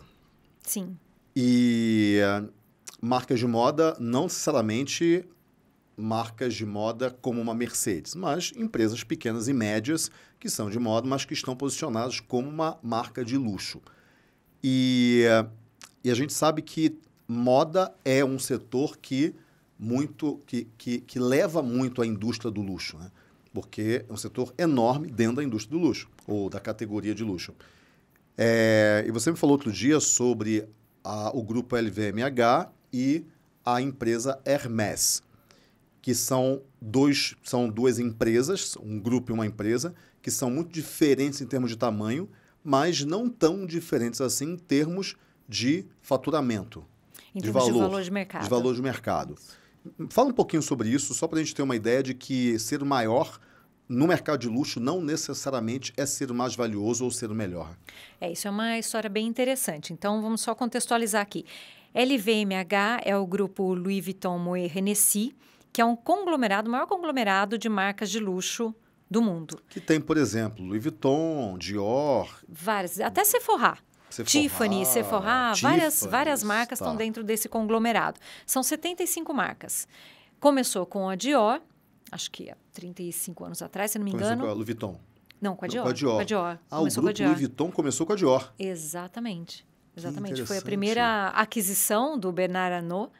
Sim. E uh, marcas de moda, não necessariamente marcas de moda como uma Mercedes, mas empresas pequenas e médias que são de moda, mas que estão posicionadas como uma marca de luxo. E uh, e a gente sabe que moda é um setor que muito que, que, que leva muito a indústria do luxo, né? porque é um setor enorme dentro da indústria do luxo ou da categoria de luxo. É, e você me falou outro dia sobre a, o grupo LVMH e a empresa Hermès, que são dois são duas empresas, um grupo e uma empresa, que são muito diferentes em termos de tamanho, mas não tão diferentes assim em termos de faturamento, em de valor, de valor de mercado. De valor de mercado. Fala um pouquinho sobre isso, só para a gente ter uma ideia de que ser maior no mercado de luxo não necessariamente é ser o mais valioso ou ser o melhor. É, isso é uma história bem interessante. Então, vamos só contextualizar aqui. LVMH é o grupo Louis Vuitton Moët Hennessy, que é um conglomerado, o maior conglomerado de marcas de luxo do mundo. Que tem, por exemplo, Louis Vuitton, Dior... Várias, até Sephora. Sephora, Tiffany, ah, ah, Sephora, Tiffany, várias, várias marcas tá. estão dentro desse conglomerado. São 75 marcas. Começou com a Dior, acho que há 35 anos atrás, se não me Começou engano. Com a Louis Vuitton. Não, com a Dior. Não, com a Dior. Com a Dior. Ah, começou o grupo Louis Vuitton começou com a Dior. Exatamente. Exatamente. Foi a primeira aquisição do Bernard Arnault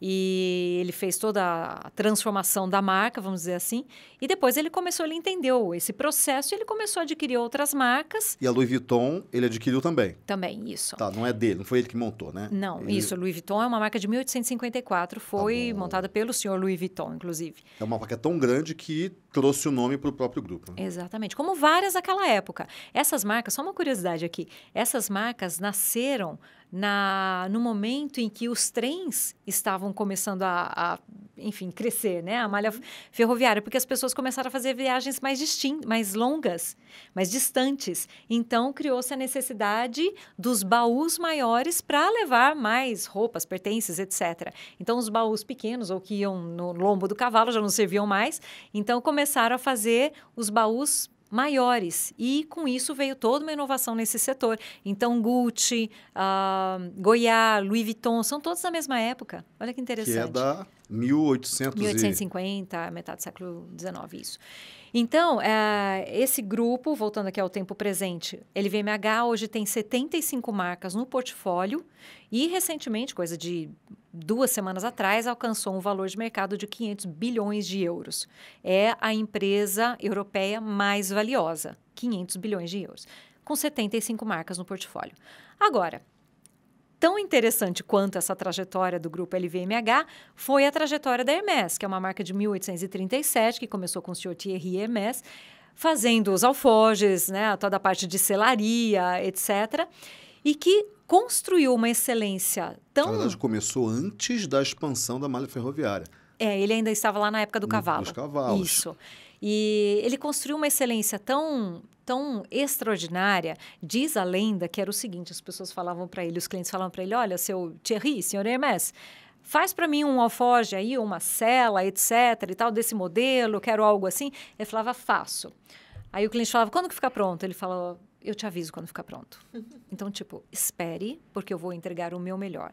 e ele fez toda a transformação da marca, vamos dizer assim. E depois ele começou, ele entendeu esse processo e ele começou a adquirir outras marcas. E a Louis Vuitton ele adquiriu também? Também, isso. Tá, não é dele, não foi ele que montou, né? Não, ele... isso. Louis Vuitton é uma marca de 1854, tá foi tá montada pelo senhor Louis Vuitton, inclusive. É uma marca tão grande que trouxe o nome para o próprio grupo. Né? Exatamente, como várias daquela época. Essas marcas, só uma curiosidade aqui, essas marcas nasceram na, no momento em que os trens estavam começando a, a enfim, crescer, né? A malha uhum. ferroviária, porque as pessoas começaram a fazer viagens mais distintas, mais longas, mais distantes. Então criou-se a necessidade dos baús maiores para levar mais roupas, pertences, etc. Então os baús pequenos ou que iam no lombo do cavalo já não serviam mais. Então começaram a fazer os baús maiores. E com isso veio toda uma inovação nesse setor. Então, Gucci, uh, ah, Goiás, Louis Vuitton, são todos da mesma época. Olha que interessante. Que é da 1800 1850, e... metade do século XIX, isso. Então, uh, esse grupo, voltando aqui ao tempo presente, ele LVMH hoje tem 75 marcas no portfólio e recentemente, coisa de duas semanas atrás, alcançou um valor de mercado de 500 bilhões de euros. É a empresa europeia mais valiosa, 500 bilhões de euros, com 75 marcas no portfólio. Agora, tão interessante quanto essa trajetória do grupo LVMH foi a trajetória da Hermès, que é uma marca de 1837, que começou com o senhor Thierry Hermès, fazendo os alforjes, né, toda a parte de selaria, etc. E que construiu uma excelência tão. Na verdade, começou antes da expansão da malha ferroviária. É, ele ainda estava lá na época do cavalo. Dos cavalos. Isso. E ele construiu uma excelência tão, tão extraordinária. Diz a lenda que era o seguinte: as pessoas falavam para ele, os clientes falavam para ele: olha, seu Thierry, senhor Hermès, faz para mim um alfoge aí, uma cela, etc. e tal, desse modelo, quero algo assim. Ele falava: faço. Aí o cliente falava: quando que fica pronto? Ele falava: eu te aviso quando ficar pronto. Então, tipo, espere, porque eu vou entregar o meu melhor.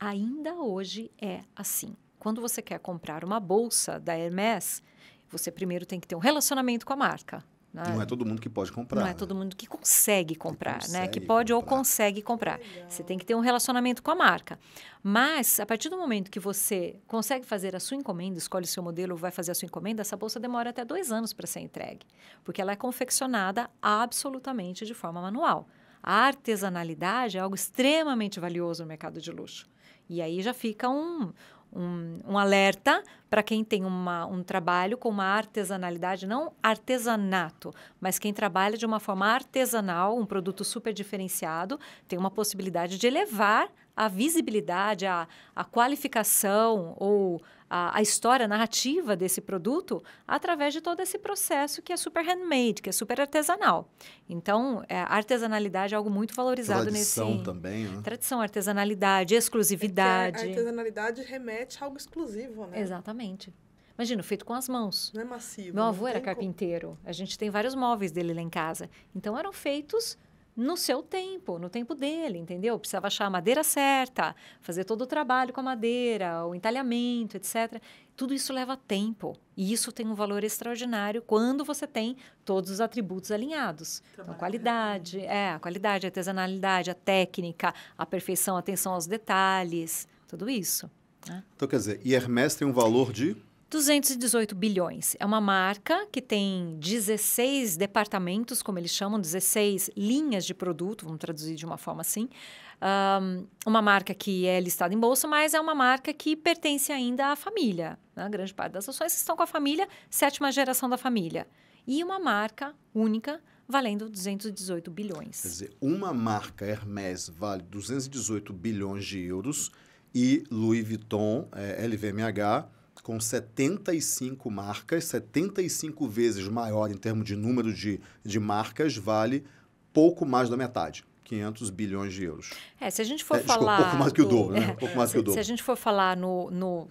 Ainda hoje é assim. Quando você quer comprar uma bolsa da Hermès, você primeiro tem que ter um relacionamento com a marca. Né? Não é todo mundo que pode comprar. Não é né? todo mundo que consegue comprar, que consegue né? Que pode comprar. ou consegue comprar. Você tem que ter um relacionamento com a marca. Mas, a partir do momento que você consegue fazer a sua encomenda, escolhe o seu modelo, vai fazer a sua encomenda, essa bolsa demora até dois anos para ser entregue. Porque ela é confeccionada absolutamente de forma manual. A artesanalidade é algo extremamente valioso no mercado de luxo. E aí já fica um, um, um alerta para quem tem uma, um trabalho com uma artesanalidade, não artesanato, mas quem trabalha de uma forma artesanal, um produto super diferenciado, tem uma possibilidade de elevar a visibilidade, a, a qualificação ou a, a história a narrativa desse produto através de todo esse processo que é super handmade, que é super artesanal. Então, é, a artesanalidade é algo muito valorizado tradição nesse... Tradição também, né? Tradição, artesanalidade, é exclusividade. É a artesanalidade remete a algo exclusivo, né? Exatamente. Imagina, feito com as mãos. Não é massivo. Meu avô era carpinteiro. Como... A gente tem vários móveis dele lá em casa. Então eram feitos no seu tempo, no tempo dele, entendeu? Precisava achar a madeira certa, fazer todo o trabalho com a madeira, o entalhamento, etc. Tudo isso leva tempo. E isso tem um valor extraordinário quando você tem todos os atributos alinhados. Trabalho então, qualidade, é, a qualidade, a artesanalidade, a técnica, a perfeição, a atenção aos detalhes, tudo isso. Né? Então, quer dizer, e Hermes tem um valor de 218 bilhões. É uma marca que tem 16 departamentos, como eles chamam, 16 linhas de produto, vamos traduzir de uma forma assim. Um, uma marca que é listada em bolsa, mas é uma marca que pertence ainda à família. Né? Grande parte das ações estão com a família, sétima geração da família. E uma marca única valendo 218 bilhões. Quer dizer, uma marca Hermès vale 218 bilhões de euros e Louis Vuitton, é, eh, LVMH, com 75 marcas, 75 vezes maior em termos de número de, de marcas, vale pouco mais da metade. 500 bilhões de euros. É, se a gente for é, falar. Desculpa, pouco mais que o dobro, né? pouco mais se, que o dobro. Se a gente for falar no, no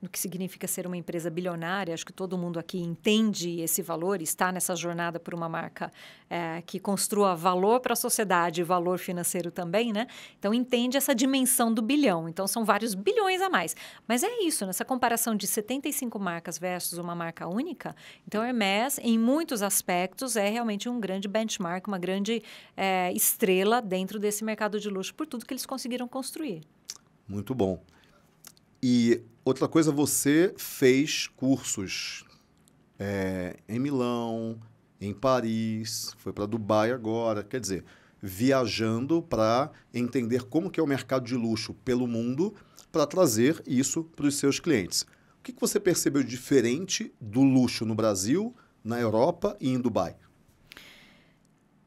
no que significa ser uma empresa bilionária. Acho que todo mundo aqui entende esse valor, está nessa jornada por uma marca é, que construa valor para a sociedade, valor financeiro também, né? Então entende essa dimensão do bilhão. Então são vários bilhões a mais. Mas é isso, nessa comparação de 75 marcas versus uma marca única, então a em muitos aspectos, é realmente um grande benchmark, uma grande é, estrela dentro desse mercado de luxo por tudo que eles conseguiram construir. Muito bom. E Outra coisa, você fez cursos é, em Milão, em Paris, foi para Dubai agora, quer dizer, viajando para entender como que é o mercado de luxo pelo mundo para trazer isso para os seus clientes. O que, que você percebeu diferente do luxo no Brasil, na Europa e em Dubai?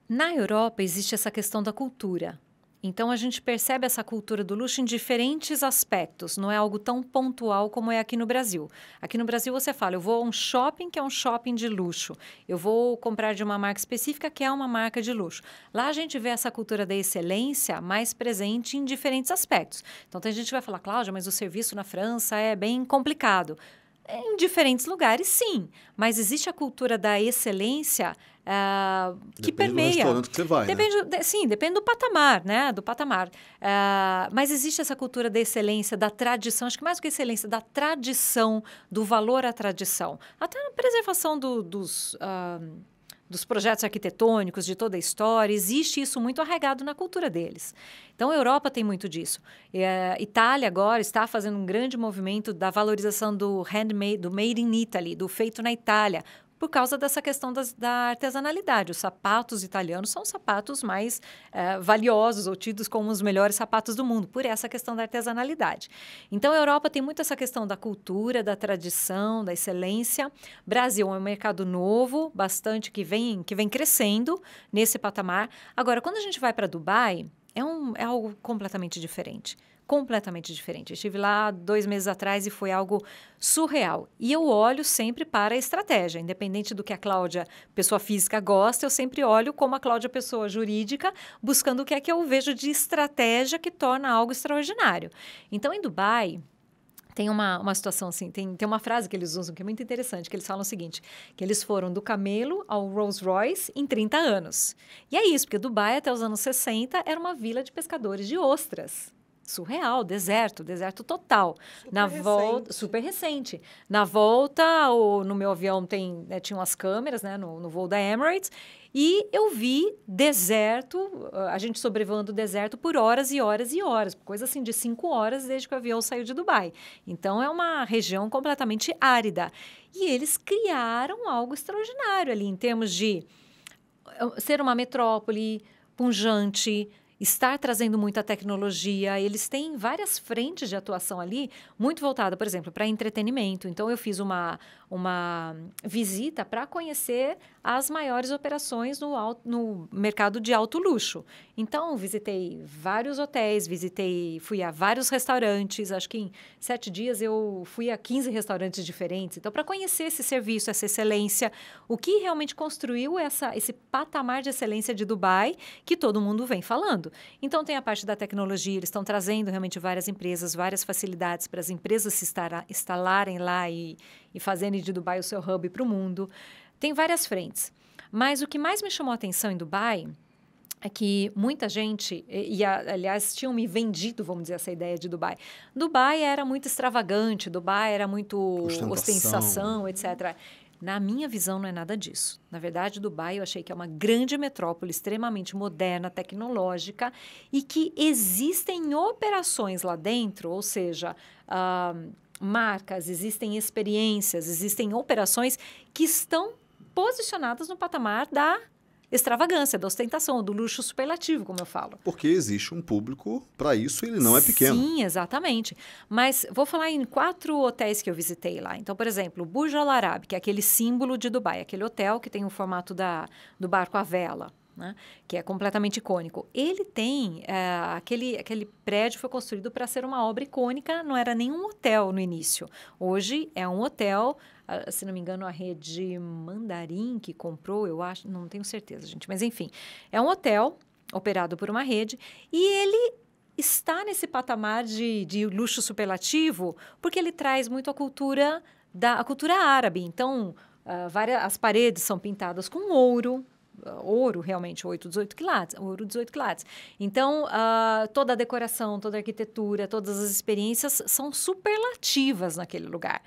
Na Europa existe essa questão da cultura. Então a gente percebe essa cultura do luxo em diferentes aspectos, não é algo tão pontual como é aqui no Brasil. Aqui no Brasil você fala, eu vou a um shopping que é um shopping de luxo, eu vou comprar de uma marca específica que é uma marca de luxo. Lá a gente vê essa cultura da excelência mais presente em diferentes aspectos. Então tem gente que vai falar, Cláudia, mas o serviço na França é bem complicado. É, em diferentes lugares, sim, mas existe a cultura da excelência uh, que depende permeia. Depende do que você vai. Né? Depende, né? de, sim, depende do patamar, né? Do patamar. Uh, mas existe essa cultura da excelência, da tradição, acho que mais do que excelência, da tradição, do valor à tradição. Até na preservação do, dos. Uh, dos projetos arquitetônicos, de toda a história, existe isso muito arraigado na cultura deles. Então, a Europa tem muito disso. Eh, Itália agora está fazendo um grande movimento da valorização do handmade, do made in Italy, do feito na Itália, por causa dessa questão das, da artesanalidade. Os sapatos italianos são os sapatos mais é, valiosos ou tidos como os melhores sapatos do mundo, por essa questão da artesanalidade. Então, a Europa tem muito essa questão da cultura, da tradição, da excelência. Brasil é um mercado novo, bastante que vem, que vem crescendo nesse patamar. Agora, quando a gente vai para Dubai, é, um, é algo completamente diferente completamente diferente. Eu estive lá dois meses atrás e foi algo surreal. E eu olho sempre para a estratégia, independente do que a Cláudia, pessoa física, gosta, eu sempre olho como a Cláudia, pessoa jurídica, buscando o que é que eu vejo de estratégia que torna algo extraordinário. Então, em Dubai, tem uma, uma situação assim, tem, tem uma frase que eles usam que é muito interessante, que eles falam o seguinte, que eles foram do camelo ao Rolls Royce em 30 anos. E é isso, porque Dubai até os anos 60 era uma vila de pescadores de ostras surreal, deserto, deserto total. Super na volta, super recente. Na volta, o, no meu avião tem, né, tinham as câmeras, né, no, no voo da Emirates, e eu vi deserto, a gente sobrevoando o deserto por horas e horas e horas, coisa assim de cinco horas desde que o avião saiu de Dubai. Então é uma região completamente árida. E eles criaram algo extraordinário ali em termos de eh, ser uma metrópole punjante, estar trazendo muita tecnologia. Eles têm várias frentes de atuação ali, muito voltada, por exemplo, para entretenimento. Então, eu fiz uma, uma visita para conhecer as maiores operações no, alto, no mercado de alto luxo. Então, visitei vários hotéis, visitei, fui a vários restaurantes. Acho que em sete dias eu fui a 15 restaurantes diferentes. Então, para conhecer esse serviço, essa excelência, o que realmente construiu essa, esse patamar de excelência de Dubai que todo mundo vem falando. Então, tem a parte da tecnologia, eles estão trazendo realmente várias empresas, várias facilidades para as empresas se estar, instalarem lá e, e fazerem de Dubai o seu hub para o mundo. Tem várias frentes. Mas o que mais me chamou a atenção em Dubai é que muita gente, e, e aliás, tinham me vendido, vamos dizer, essa ideia de Dubai. Dubai era muito extravagante, Dubai era muito ostentação, ostentação etc. Na minha visão, não é nada disso. Na verdade, Dubai eu achei que é uma grande metrópole extremamente moderna, tecnológica e que existem operações lá dentro, ou seja, uh, marcas, existem experiências, existem operações que estão posicionadas no patamar da extravagância, da ostentação, do luxo superlativo, como eu falo. Porque existe um público para isso, ele não é pequeno. Sim, exatamente. Mas vou falar em quatro hotéis que eu visitei lá. Então, por exemplo, o Burj Al Arab, que é aquele símbolo de Dubai, aquele hotel que tem o formato da, do barco à vela né? que é completamente icônico. Ele tem é, aquele aquele prédio foi construído para ser uma obra icônica, não era nenhum hotel no início. Hoje é um hotel, ah, se não me engano a rede Mandarim que comprou, eu acho, não tenho certeza, gente, mas enfim, é um hotel operado por uma rede e ele está nesse patamar de, de luxo superlativo porque ele traz muito a cultura da a cultura árabe. Então, uh, várias, as paredes são pintadas com ouro, ouro realmente, 8, 18 quilates, ouro 18 quilates. Então, uh, toda a decoração, toda a arquitetura, todas as experiências são superlativas naquele lugar.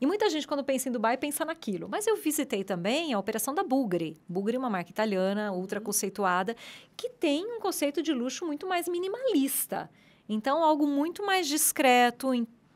E muita gente, quando pensa em Dubai, pensa naquilo. Mas eu visitei também a operação da Bulgari. Bulgari é uma marca italiana, ultra uhum. conceituada, que tem um conceito de luxo muito mais minimalista. Então, algo muito mais discreto,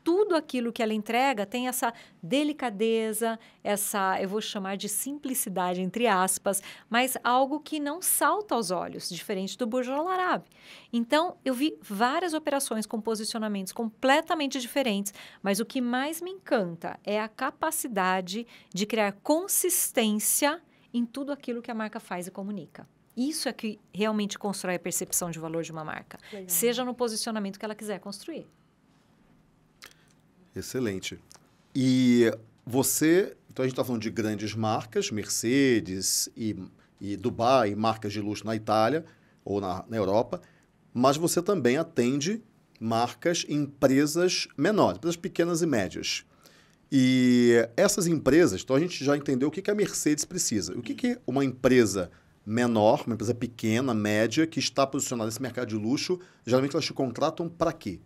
tudo aquilo que ela entrega tem essa delicadeza, essa, eu vou chamar de simplicidade, entre aspas, mas algo que não salta aos olhos, diferente do Burj Al Então, eu vi várias operações com posicionamentos completamente diferentes, mas o que mais me encanta é a capacidade de criar consistência em tudo aquilo que a marca faz e comunica. Isso é que realmente constrói a percepção de valor de uma marca, Legal. seja no posicionamento que ela quiser construir. Excelente. E você, então a gente está falando de grandes marcas, Mercedes e, e Dubai, marcas de luxo na Itália ou na, na Europa, mas você também atende marcas, empresas menores, empresas pequenas e médias. E essas empresas, então a gente já entendeu o que, que a Mercedes precisa. O que, que uma empresa menor, uma empresa pequena, média, que está posicionada nesse mercado de luxo, geralmente elas te contratam para quê?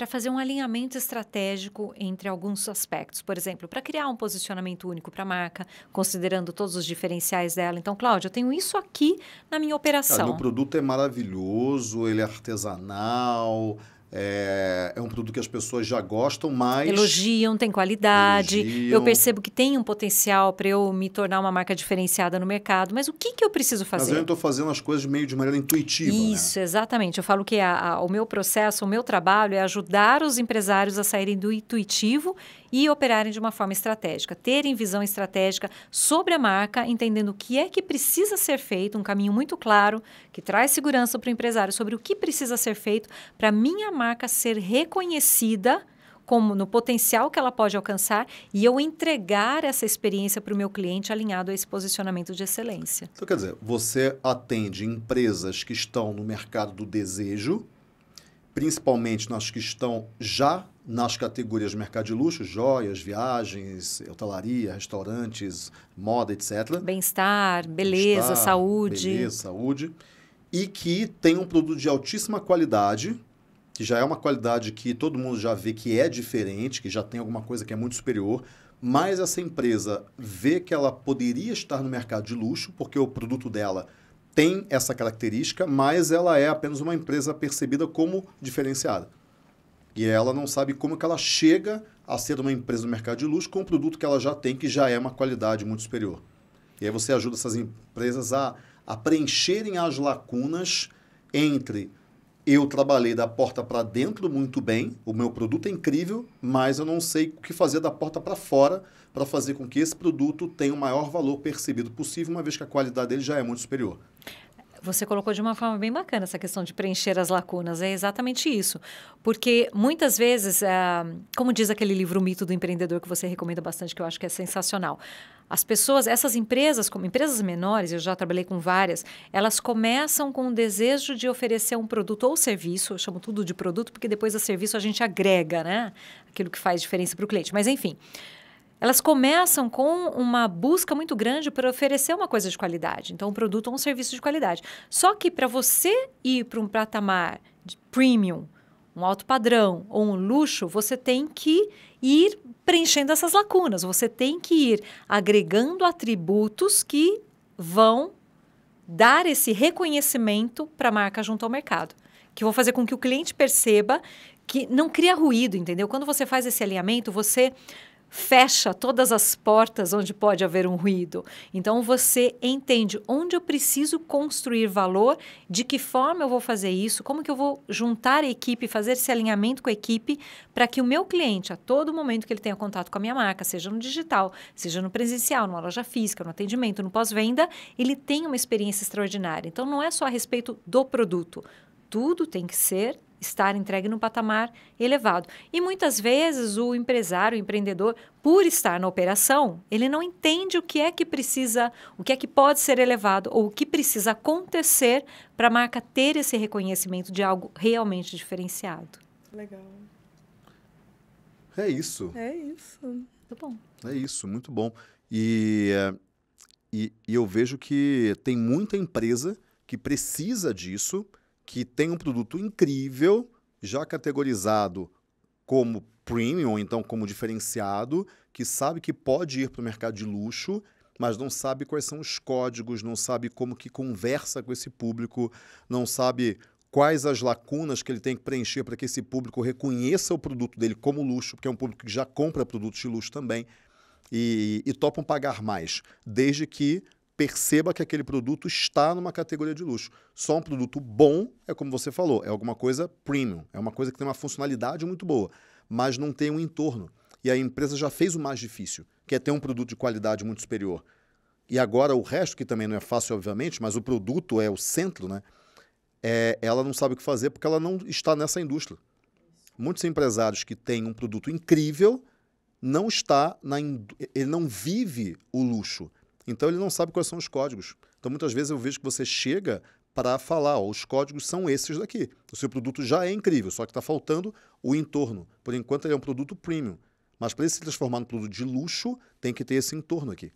para fazer um alinhamento estratégico entre alguns aspectos. Por exemplo, para criar um posicionamento único para a marca, considerando todos os diferenciais dela. Então, Cláudio, eu tenho isso aqui na minha operação. O produto é maravilhoso, ele é artesanal, é, é, um produto que as pessoas já gostam mais. Elogiam, tem qualidade. Elogiam. Eu percebo que tem um potencial para eu me tornar uma marca diferenciada no mercado. Mas o que, que eu preciso fazer? Mas eu estou fazendo as coisas meio de maneira intuitiva. Né? Isso, né? exatamente. Eu falo que a, a, o meu processo, o meu trabalho é ajudar os empresários a saírem do intuitivo e operarem de uma forma estratégica, terem visão estratégica sobre a marca, entendendo o que é que precisa ser feito, um caminho muito claro que traz segurança para o empresário sobre o que precisa ser feito para minha marca marca ser reconhecida como no potencial que ela pode alcançar e eu entregar essa experiência para o meu cliente alinhado a esse posicionamento de excelência. Então, quer dizer, você atende empresas que estão no mercado do desejo, principalmente nas que estão já nas categorias mercado de luxo, joias, viagens, hotelaria, restaurantes, moda, etc. Bem-estar, beleza, Bem saúde. Beleza, saúde. E que tem um produto de altíssima qualidade que já é uma qualidade que todo mundo já vê que é diferente, que já tem alguma coisa que é muito superior, mas essa empresa vê que ela poderia estar no mercado de luxo, porque o produto dela tem essa característica, mas ela é apenas uma empresa percebida como diferenciada. E ela não sabe como que ela chega a ser uma empresa no mercado de luxo com um produto que ela já tem, que já é uma qualidade muito superior. E aí você ajuda essas empresas a, a preencherem as lacunas entre eu trabalhei da porta para dentro muito bem, o meu produto é incrível, mas eu não sei o que fazer da porta para fora para fazer com que esse produto tenha o maior valor percebido possível, uma vez que a qualidade dele já é muito superior. Você colocou de uma forma bem bacana essa questão de preencher as lacunas. É exatamente isso. Porque muitas vezes, eh, como diz aquele livro O Mito do Empreendedor, que você recomenda bastante, que eu acho que é sensacional. As pessoas, essas empresas, como empresas menores, eu já trabalhei com várias, elas começam com o desejo de oferecer um produto ou serviço, eu chamo tudo de produto, porque depois a serviço a gente agrega, né? Aquilo que faz diferença para o cliente. Mas, enfim, elas começam com uma busca muito grande para oferecer uma coisa de qualidade, então um produto ou um serviço de qualidade. Só que para você ir para um patamar de premium, um alto padrão ou um luxo, você tem que ir preenchendo essas lacunas, você tem que ir agregando atributos que vão dar esse reconhecimento para a marca junto ao mercado, que vão fazer com que o cliente perceba que não cria ruído, entendeu? Quando você faz esse alinhamento, você fecha todas as portas onde pode haver um ruído. Então você entende onde eu preciso construir valor, de que forma eu vou fazer isso, como que eu vou juntar a equipe, fazer esse alinhamento com a equipe para que o meu cliente, a todo momento que ele tenha contato com a minha marca, seja no digital, seja no presencial, numa loja física, no atendimento, no pós-venda, ele tenha uma experiência extraordinária. Então não é só a respeito do produto. Tudo tem que ser estar entregue num patamar elevado. E muitas vezes o empresário, o empreendedor, por estar na operação, ele não entende o que é que precisa, o que é que pode ser elevado ou o que precisa acontecer para a marca ter esse reconhecimento de algo realmente diferenciado. Legal. É isso. É isso. Muito bom. É isso, muito bom. E, eh, e, e eu vejo que tem muita empresa que precisa disso que tem um produto incrível, já categorizado como premium, ou então como diferenciado, que sabe que pode ir para o mercado de luxo, mas não sabe quais são os códigos, não sabe como que conversa com esse público, não sabe quais as lacunas que ele tem que preencher para que esse público reconheça o produto dele como luxo, porque é um público que já compra produtos de luxo também e, e topam pagar mais, desde que perceba que aquele produto está numa categoria de luxo. Só um produto bom é como você falou, é alguma coisa premium, é uma coisa que tem uma funcionalidade muito boa, mas não tem um entorno. E a empresa já fez o mais difícil, que é ter um produto de qualidade muito superior. E agora o resto, que também não é fácil, obviamente, mas o produto é o centro, né? É, ela não sabe o que fazer porque ela não está nessa indústria. Muitos empresários que têm um produto incrível não está na ele não vive o luxo então ele não sabe quais são os códigos. Então muitas vezes eu vejo que você chega para falar, ó, os códigos são esses daqui. O seu produto já é incrível, só que está faltando o entorno. Por enquanto ele é um produto premium. Mas para ele se transformar num produto de luxo, tem que ter esse entorno aqui.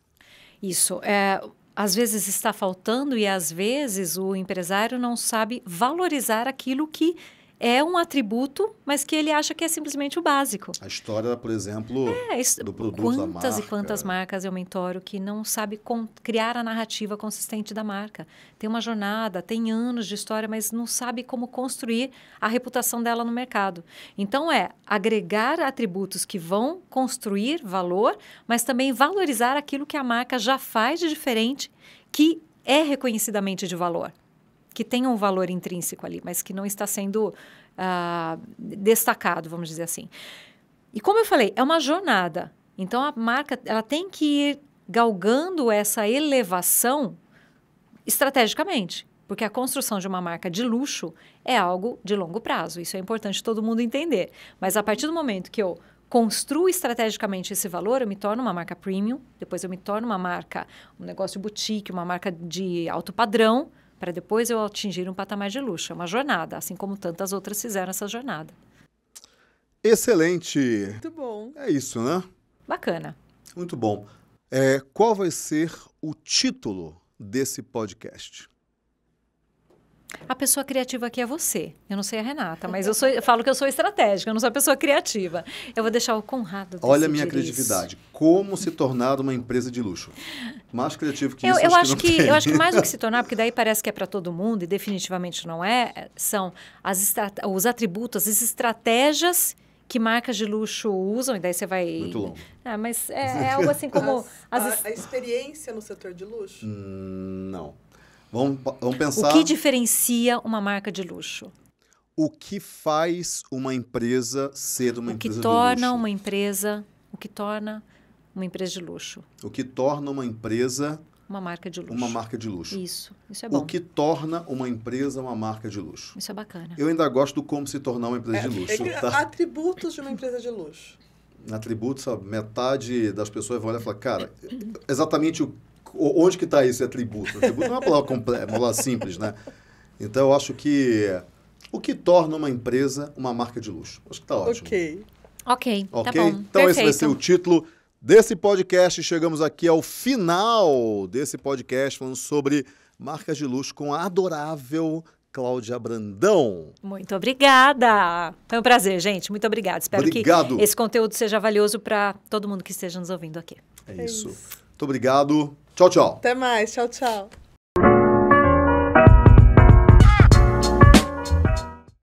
Isso. É, às vezes está faltando e às vezes o empresário não sabe valorizar aquilo que é um atributo, mas que ele acha que é simplesmente o básico. A história, por exemplo, é, isso, do produto quantas da marca. e quantas marcas eu mentoro que não sabe criar a narrativa consistente da marca. Tem uma jornada, tem anos de história, mas não sabe como construir a reputação dela no mercado. Então é agregar atributos que vão construir valor, mas também valorizar aquilo que a marca já faz de diferente, que é reconhecidamente de valor que tem um valor intrínseco ali, mas que não está sendo uh, destacado, vamos dizer assim. E como eu falei, é uma jornada. Então a marca ela tem que ir galgando essa elevação estrategicamente, porque a construção de uma marca de luxo é algo de longo prazo. Isso é importante todo mundo entender. Mas a partir do momento que eu construo estrategicamente esse valor, eu me torno uma marca premium, depois eu me torno uma marca, um negócio boutique, uma marca de alto padrão, para depois eu atingir um patamar de luxo. É uma jornada, assim como tantas outras fizeram essa jornada. Excelente! Muito bom. É isso, né? Bacana. Muito bom. É, qual vai ser o título desse podcast? A pessoa criativa aqui é você. Eu não sei a Renata, mas eu, sou, eu falo que eu sou estratégica, eu não sou a pessoa criativa. Eu vou deixar o Conrado. Olha a minha criatividade. Isso. Como se tornar uma empresa de luxo? Mais criativo que eu, isso. Eu acho, que, acho que eu acho que mais do que se tornar, porque daí parece que é para todo mundo e definitivamente não é. São as os atributos, as estratégias que marcas de luxo usam, e daí você vai. Muito longo. Ah, mas é, é algo assim como. As, as... A, a, experiência no setor de luxo? Hum, não. Vamos, vamos pensar. O que diferencia uma marca de luxo? O que faz uma empresa ser uma o empresa de luxo? O que torna uma empresa. O que torna uma empresa de luxo? O que torna uma empresa. Uma marca de luxo. Uma marca de luxo. Isso, isso é bom. O que torna uma empresa uma marca de luxo? Isso é bacana. Eu ainda gosto do como se tornar uma empresa é, de luxo. É, tá? Atributos de uma empresa de luxo. Atributos, sabe? metade das pessoas vão olhar e falar, cara, exatamente o onde que está esse atributo? Atributo é uma palavra complexa, uma palavra simples, né? Então, eu acho que o que torna uma empresa uma marca de luxo. Acho que está ótimo. Ok. Ok, tá okay? Tá bom. Então, Perfeito. esse vai ser o título desse podcast. Chegamos aqui ao final desse podcast falando sobre marcas de luxo com a adorável Cláudia Brandão. Muito obrigada. Foi um prazer, gente. Muito obrigada. Espero obrigado. que esse conteúdo seja valioso para todo mundo que esteja nos ouvindo aqui. É isso. É isso. Muito obrigado. Tchau, tchau. Até mais. Tchau, tchau.